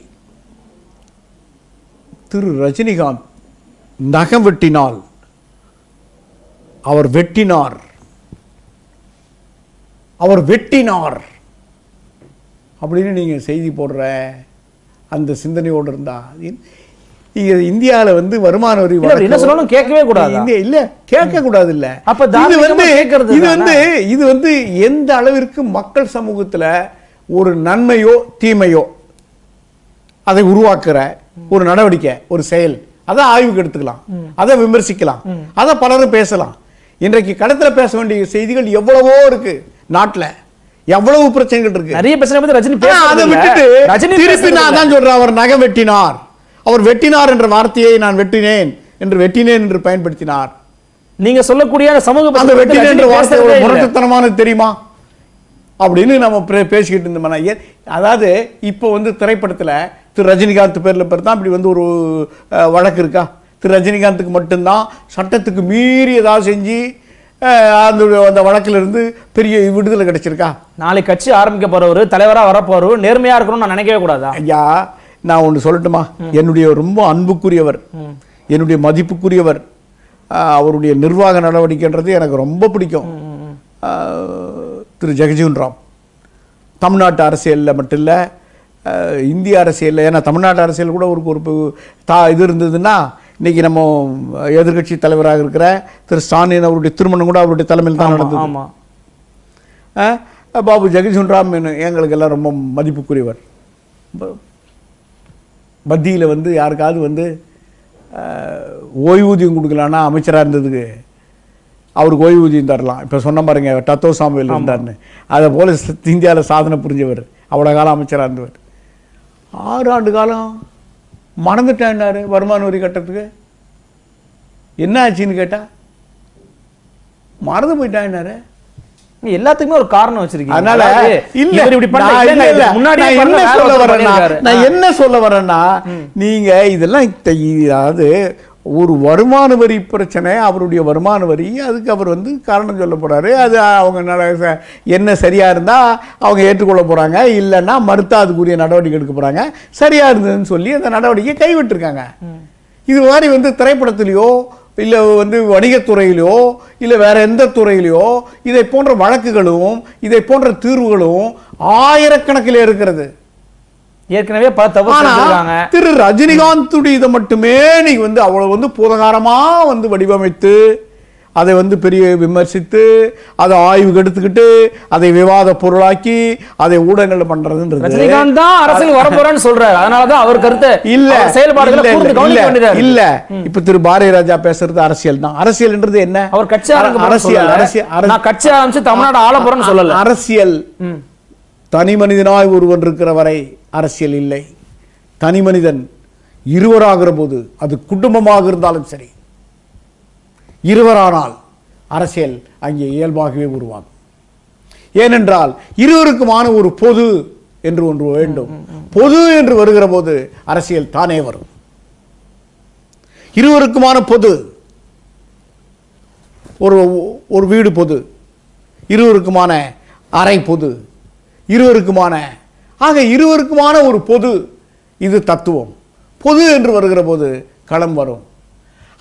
[SPEAKER 1] திரு ரஜினிகாந்த் நகம் வெட்டினால் அவர் வெட்டினார் அவர் வெட்டினார் அப்படின்னு நீங்கள் செய்தி போடுற அந்த சிந்தனையோடு இருந்தா நீங்கள் இந்தியாவில் வந்து வருமான வரி என்ன சொன்னாலும் கேட்கவே கூடாது இந்தியா இல்லை கேட்கக்கூடாது இல்லை அப்போ இது வந்து இது வந்து இது வந்து எந்த அளவிற்கு மக்கள் சமூகத்தில் ஒரு நன்மையோ தீமையோ அதை உருவாக்குற ஒரு நடவடிக்கை ஒரு செயல் அதை ஆய்வுக்கு எடுத்துக்கலாம் அதை விமர்சிக்கலாம் அதை பலரும் பேசலாம் இன்றைக்கு கடத்தில் பேச வேண்டிய செய்திகள் எவ்வளவோ இருக்கு நாட்டில் எவ்வளவு பிரச்சனைகள் இருக்கு நிறைய பிரச்சனை ரஜினி அதை விட்டுட்டு திருப்பி நான் தான் சொல்றேன் அவர் நகை வெட்டினார் அவர் வெட்டினார் என்ற வார்த்தையை நான் வெட்டினேன் என்று வெட்டினேன் என்று பயன்படுத்தினார் நீங்க சொல்லக்கூடிய சமூக அந்த வெட்டினேன் என்ற வார்த்தை முரட்டுத்தனமானது தெரியுமா அப்படின்னு நம்ம பேசிக்கிட்டு இருந்தோம் அதாவது இப்போ வந்து திரைப்படத்தில் திரு ரஜினிகாந்த் பேரில் பேர் தான் இப்படி வந்து ஒரு வழக்கு இருக்கா திரு ரஜினிகாந்துக்கு மட்டும்தான் சட்டத்துக்கு மீறி ஏதாவது செஞ்சு அந்த அந்த வழக்கிலிருந்து பெரிய விடுதலை கிடைச்சிருக்கா நாளை கட்சி ஆரம்பிக்க போகிறவர் தலைவராக வரப்போறவர் நேர்மையாக இருக்கணும்னு நான் நினைக்கவே கூடாதா ஐயா நான் ஒன்று சொல்லட்டுமா என்னுடைய ரொம்ப அன்புக்குரியவர் என்னுடைய மதிப்புக்குரியவர் அவருடைய நிர்வாக நடவடிக்கைன்றது எனக்கு ரொம்ப பிடிக்கும் திரு ஜெகஜீவன் ராம் தமிழ்நாட்டு அரசியலில் மட்டும் இல்லை இந்திய அரசியலில் ஏன்னா தமிழ்நாட்டு அரசியல் கூட ஒரு ஒரு தா இது இருந்ததுன்னா இன்றைக்கி நம்ம எதிர்கட்சி தலைவராக இருக்கிற திரு ஸ்டாலின் அவருடைய திருமணம் கூட அவருடைய தலைமையில் தான் நடந்தது ஆமாம் பாபு ராம் எங்களுக்கு எல்லாம் ரொம்ப மதிப்புக்குரியவர் மத்தியில் வந்து யாருக்காவது வந்து ஓய்வூதியம் கொடுக்கலான்னா அமைச்சராக இருந்ததுக்கு அவருக்கு ஓய்வூதியம் தரலாம் இப்போ சொன்ன பாருங்க டத்தோ சாமியில் இருந்தார்னு அதை போல் இந்தியாவில் சாதனை புரிஞ்சவர் அவ்வளோ காலம் அமைச்சராக இருந்தவர் ஆறு ஆண்டு காலம் மறந்துட்டேன்னாரு வருமான வரி கட்டுறதுக்கு என்ன ஆச்சுன்னு கேட்டால் மறந்து போயிட்டான்னாரு எல்லாத்துக்குமே ஒரு காரணம் வச்சிருக்கீங்க அதனால இல்ல இப்படி முன்னாடி என்ன சொல்ல வரேன்னா நான் என்ன சொல்ல வரேன்னா நீங்க இதெல்லாம் அதாவது ஒரு வருமான வரி பிரச்சனை அவருடைய வருமான வரி அதுக்கு அவர் வந்து காரணம் சொல்ல போகிறாரு அது அவங்க என்ன சரியாக இருந்தால் அவங்க ஏற்றுக்கொள்ள போகிறாங்க இல்லைன்னா மறுத்தா அதுக்குரிய நடவடிக்கை எடுக்க போகிறாங்க சரியாக இருந்ததுன்னு சொல்லி அந்த நடவடிக்கையை கைவிட்டுருக்காங்க இது மாதிரி வந்து திரைப்படத்துலேயோ இல்லை வந்து வணிகத்துறையிலையோ இல்லை வேறு எந்த துறையிலையோ இதை போன்ற வழக்குகளும் இதை போன்ற தீர்வுகளும் ஆயிரக்கணக்கில் இருக்கிறது
[SPEAKER 2] ஏற்கனவே பல தவறு
[SPEAKER 1] திரு ரஜினிகாந்துடைய இதை மட்டுமே நீங்க வந்து அவ்வளவு வந்து பூதகாரமா வந்து வடிவமைத்து அதை வந்து பெரிய விமர்சித்து அதை ஆய்வு எடுத்துக்கிட்டு அதை விவாத பொருளாக்கி அதை ஊடகங்கள் பண்றதுன்றது ரஜினிகாந்த் தான் அரசியல் வரப்போறான்னு
[SPEAKER 2] சொல்றாரு அதனாலதான் அவர் கருத்து இல்ல செயல்பாடுகளை இல்ல
[SPEAKER 1] இப்ப திரு பாரதி ராஜா பேசுறது அரசியல் தான் அரசியல்ன்றது என்ன அவர் கட்சி அரசியல் அரசியல்
[SPEAKER 2] கட்சி ஆரம்பிச்சு தமிழ்நாடு ஆள போறேன்னு சொல்லல
[SPEAKER 1] அரசியல் தனி மனிதனாய் ஒருவன் இருக்கிற வரை அரசியல் இல்லை தனி மனிதன் இருவராகிற போது அது குடும்பமாக இருந்தாலும் சரி இருவரானால் அரசியல் அங்கே இயல்பாகவே உருவாகும் ஏனென்றால் இருவருக்குமான ஒரு பொது என்று ஒன்று வேண்டும் பொது என்று வருகிற போது அரசியல் தானே வரும் இருவருக்குமான பொது ஒரு ஒரு வீடு பொது இருவருக்குமான அறை பொது இருவருக்குமான ஆக இருவருக்குமான ஒரு பொது இது தத்துவம் பொது என்று வருகிற போது களம் வரும்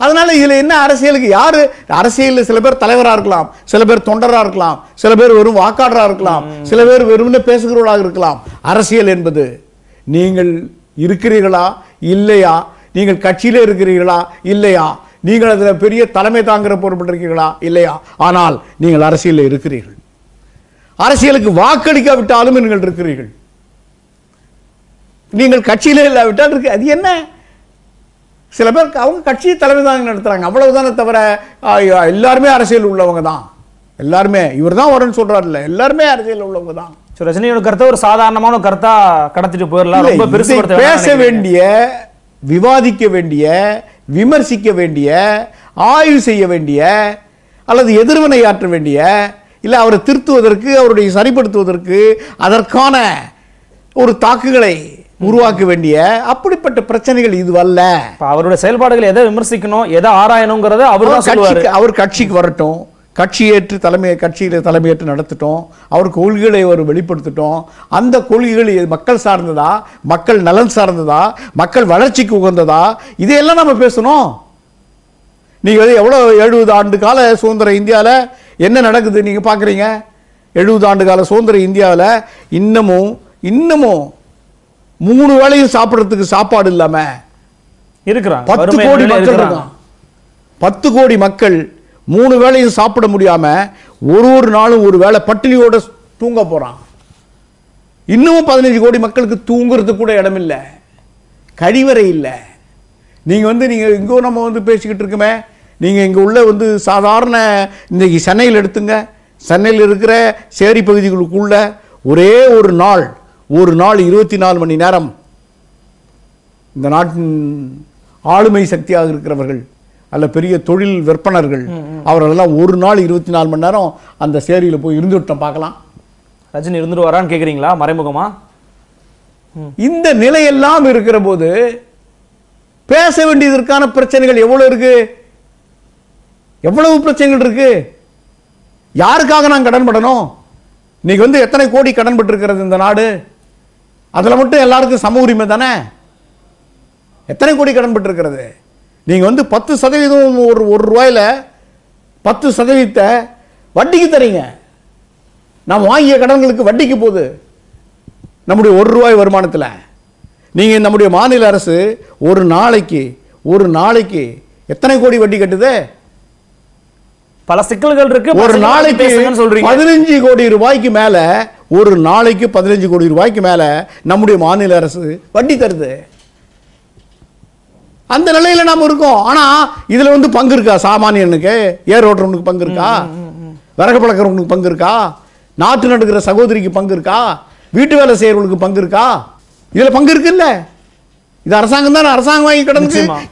[SPEAKER 1] அதனால் இதில் என்ன அரசியலுக்கு யார் அரசியலில் சில பேர் தலைவராக இருக்கலாம் சில பேர் தொண்டராக இருக்கலாம் சில பேர் வெறும் வாக்காளராக இருக்கலாம் சில பேர் வெறும்னு பேசுகிறவர்களாக இருக்கலாம் அரசியல் என்பது நீங்கள் இருக்கிறீர்களா இல்லையா நீங்கள் கட்சியில் இருக்கிறீர்களா இல்லையா நீங்கள் அதில் பெரிய தலைமை தாங்குகிற பொறுப்பட்டிருக்கீர்களா இல்லையா ஆனால் நீங்கள் அரசியலில் இருக்கிறீர்கள் அரசியலுக்கு வாக்களிக்காவிட்டாலும் நீங்கள் இருக்கிறீர்கள் நீங்கள் கட்சியில் இல்லாவிட்டால் இருக்குது அது என்ன சில பேர் அவங்க கட்சி தலைமை தான் நடத்துகிறாங்க அவ்வளவுதானே தவிர எல்லாருமே அரசியல் உள்ளவங்க தான் எல்லாருமே இவர் தான் வரும்னு சொல்கிறாருல்ல எல்லாருமே அரசியல் உள்ளவங்க தான் ஸோ ரஜினியோட கருத்தை ஒரு சாதாரணமான கருத்தா கடத்திட்டு போயிடலாம் ரொம்ப பெருசு பேச வேண்டிய விவாதிக்க வேண்டிய விமர்சிக்க வேண்டிய ஆய்வு செய்ய வேண்டிய அல்லது எதிர்வினை ஆற்ற வேண்டிய இல்லை அவரை திருத்துவதற்கு அவருடைய சரிப்படுத்துவதற்கு அதற்கான ஒரு தாக்குகளை உருவாக்க வேண்டிய அப்படிப்பட்ட பிரச்சனைகள் இது வரல அவருடைய செயல்பாடுகள் எதை விமர்சிக்கணும் எதை ஆராயணுங்கிறத அவர் அவர் கட்சிக்கு வரட்டும் கட்சி ஏற்று தலைமை கட்சியில் தலைமையேற்று நடத்திட்டோம் அவர் கொள்கைகளை அவர் வெளிப்படுத்திட்டோம் அந்த கொள்கைகள் மக்கள் சார்ந்ததா மக்கள் நலன் சார்ந்ததா மக்கள் வளர்ச்சிக்கு உகந்ததா இதையெல்லாம் நம்ம பேசணும் நீங்கள் வந்து எவ்வளோ எழுபது ஆண்டு கால சுதந்திர இந்தியாவில் என்ன நடக்குது நீங்கள் பார்க்குறீங்க எழுபது ஆண்டு கால சுதந்திர இந்தியாவில் இன்னமும் இன்னமும் மூணு வேளையும் சாப்பிடறதுக்கு சாப்பாடு இல்லாம இருக்கிறான் பத்து கோடி மக்கள் பத்து கோடி மக்கள் மூணு வேளையும் சாப்பிட முடியாம ஒரு ஒரு நாளும் ஒரு வேளை பட்டினியோட தூங்க போறான் இன்னமும் பதினஞ்சு கோடி மக்களுக்கு தூங்குறதுக்கு கூட இடம் இல்லை கழிவறை இல்லை நீங்க வந்து நீங்க இங்கோ நம்ம வந்து பேசிக்கிட்டு இருக்குமே நீங்க இங்க உள்ள வந்து சாதாரண இன்னைக்கு சென்னையில் எடுத்துங்க சென்னையில் இருக்கிற சேரி பகுதிகளுக்குள்ள ஒரே ஒரு நாள் ஒரு நாள் இருபத்தி நாலு மணி நேரம் இந்த நாட்டின் ஆளுமை சக்தியாக இருக்கிறவர்கள் அல்ல பெரிய தொழில் விற்பனர்கள் அவர்களெல்லாம் ஒரு நாள் இருபத்தி நாலு மணி நேரம் அந்த சேரியில் போய் இருந்துவிட்டோம் பார்க்கலாம் ரஜினி இருந்துட்டு வரான்னு கேட்குறீங்களா மறைமுகமா இந்த நிலையெல்லாம் இருக்கிற போது பேச வேண்டியதற்கான பிரச்சனைகள் எவ்வளோ இருக்கு எவ்வளவு பிரச்சனைகள் இருக்கு யாருக்காக நான் கடன் படணும் இன்னைக்கு வந்து எத்தனை கோடி கடன் இருக்கிறது இந்த நாடு அதில் மட்டும் எல்லாருக்கும் சம உரிமை தானே எத்தனை கோடி கடன் பெற்றிருக்கிறது நீங்கள் வந்து பத்து சதவீதம் ஒரு ஒரு ரூபாயில் பத்து சதவீதத்தை வட்டிக்கு தரீங்க நாம் வாங்கிய கடன்களுக்கு வட்டிக்கு போகுது நம்முடைய ஒரு ரூபாய் வருமானத்தில் நீங்கள் நம்முடைய மாநில அரசு ஒரு நாளைக்கு ஒரு நாளைக்கு எத்தனை கோடி வட்டி கட்டுது
[SPEAKER 2] பல சிக்கல்கள் இருக்கு ஒரு நாளைக்கு பதினஞ்சு
[SPEAKER 1] கோடி ரூபாய்க்கு மேலே ஒரு நாளைக்கு பதினஞ்சு கோடி ரூபாய்க்கு மேலே நம்முடைய மாநில அரசு வட்டி தருது அந்த நிலையில நாம் இருக்கோம் ஆனால் இதில் வந்து பங்கு இருக்கா சாமானியனுக்கு ஏர் ஓட்டுறவனுக்கு பங்கு இருக்கா விறகு பழக்கிறவனுக்கு பங்கு இருக்கா நாற்று நடுக்கிற சகோதரிக்கு பங்கு இருக்கா வீட்டு வேலை செய்கிறவனுக்கு பங்கு இருக்கா இதில் பங்கு இருக்குல்ல இது அரசாங்கம் தான் அரசாங்கம் வாங்கி கடன்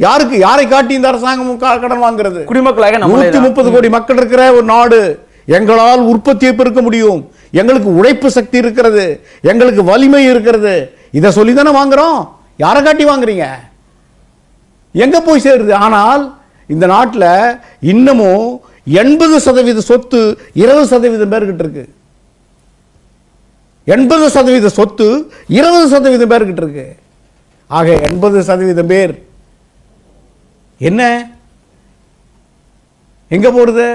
[SPEAKER 1] யாருக்கு யாரை காட்டி இந்த அரசாங்கம் கடன் வாங்குறது குடிமக்களாக நூற்றி முப்பது கோடி மக்கள் இருக்கிற ஒரு நாடு எங்களால் உற்பத்தியை பெருக்க முடியும் எங்களுக்கு உழைப்பு சக்தி இருக்கிறது எங்களுக்கு வலிமை இருக்கிறது இதை சொல்லி தானே வாங்குகிறோம் யாரை காட்டி வாங்குறீங்க எங்கே போய் சேருது ஆனால் இந்த நாட்டில் இன்னமும் எண்பது சதவீத சொத்து இருபது சதவீதம் பேர்கிட்ட இருக்கு எண்பது சதவீத சொத்து இருபது சதவீதம் பேர்கிட்ட இருக்கு ஆக எண்பது சதவீதம் பேர் என்ன எங்கே போகிறது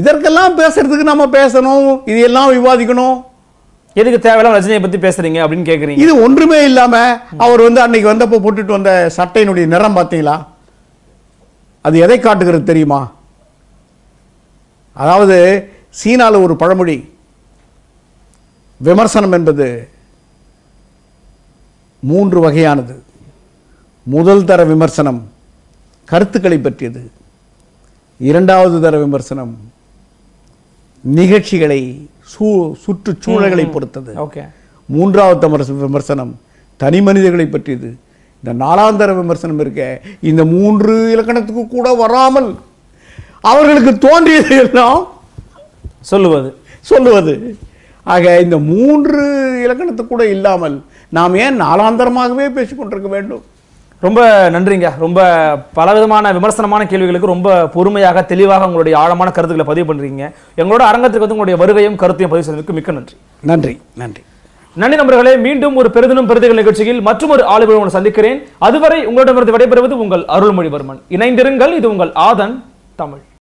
[SPEAKER 1] இதற்கெல்லாம் பேசுறதுக்கு நம்ம பேசணும் இது எல்லாம் விவாதிக்கணும்
[SPEAKER 2] எதுக்கு தேவையில்லாம ரஜினியை பத்தி பேசுறீங்க அப்படின்னு கேக்குறீங்க இது
[SPEAKER 1] ஒன்றுமே இல்லாம அவர் வந்து அன்னைக்கு வந்தப்போ போட்டுட்டு வந்த சட்டையினுடைய நிறம் பார்த்தீங்களா அது எதை காட்டுகிறது தெரியுமா அதாவது சீனால ஒரு பழமொழி விமர்சனம் என்பது மூன்று வகையானது முதல் தர விமர்சனம் கருத்துக்களை பற்றியது இரண்டாவது தர விமர்சனம் நிகழ்ச்சிகளை சூ சுற்றுச்சூழல்களை பொறுத்தது ஓகே மூன்றாவது விமர்சனம் தனி மனிதர்களை பற்றியது இந்த நாலாந்தர விமர்சனம் இருக்க இந்த மூன்று இலக்கணத்துக்கு கூட வராமல் அவர்களுக்கு தோன்றியது எல்லாம் சொல்லுவது சொல்லுவது ஆக இந்த மூன்று இலக்கணத்துக்கு கூட இல்லாமல் நாம் ஏன் நாலாந்தரமாகவே பேசிக்கொண்டிருக்க வேண்டும் ரொம்ப நன்றிங்க ரொம்ப பலவிதமான விமர்சனமான கேள்விகளுக்கு ரொம்ப
[SPEAKER 2] பொறுமையாக தெளிவாக உங்களுடைய ஆழமான கருத்துக்களை பதிவு பண்ணுறீங்க எங்களோட அரங்கத்துக்கு வந்து உங்களுடைய வருகையும் கருத்தையும் பதிவு செய்ததுக்கு மிக்க நன்றி நன்றி நன்றி நன்றி நண்பர்களே மீண்டும் ஒரு பெருதினம் பெருதிகள் நிகழ்ச்சியில் மற்றும் ஒரு ஆளுகளுடன் சந்திக்கிறேன் அதுவரை உங்களிடமிருந்து விடைபெறுவது உங்கள் அருள்மொழிவர்மன் இணைந்திருங்கள் இது உங்கள் ஆதன் தமிழ்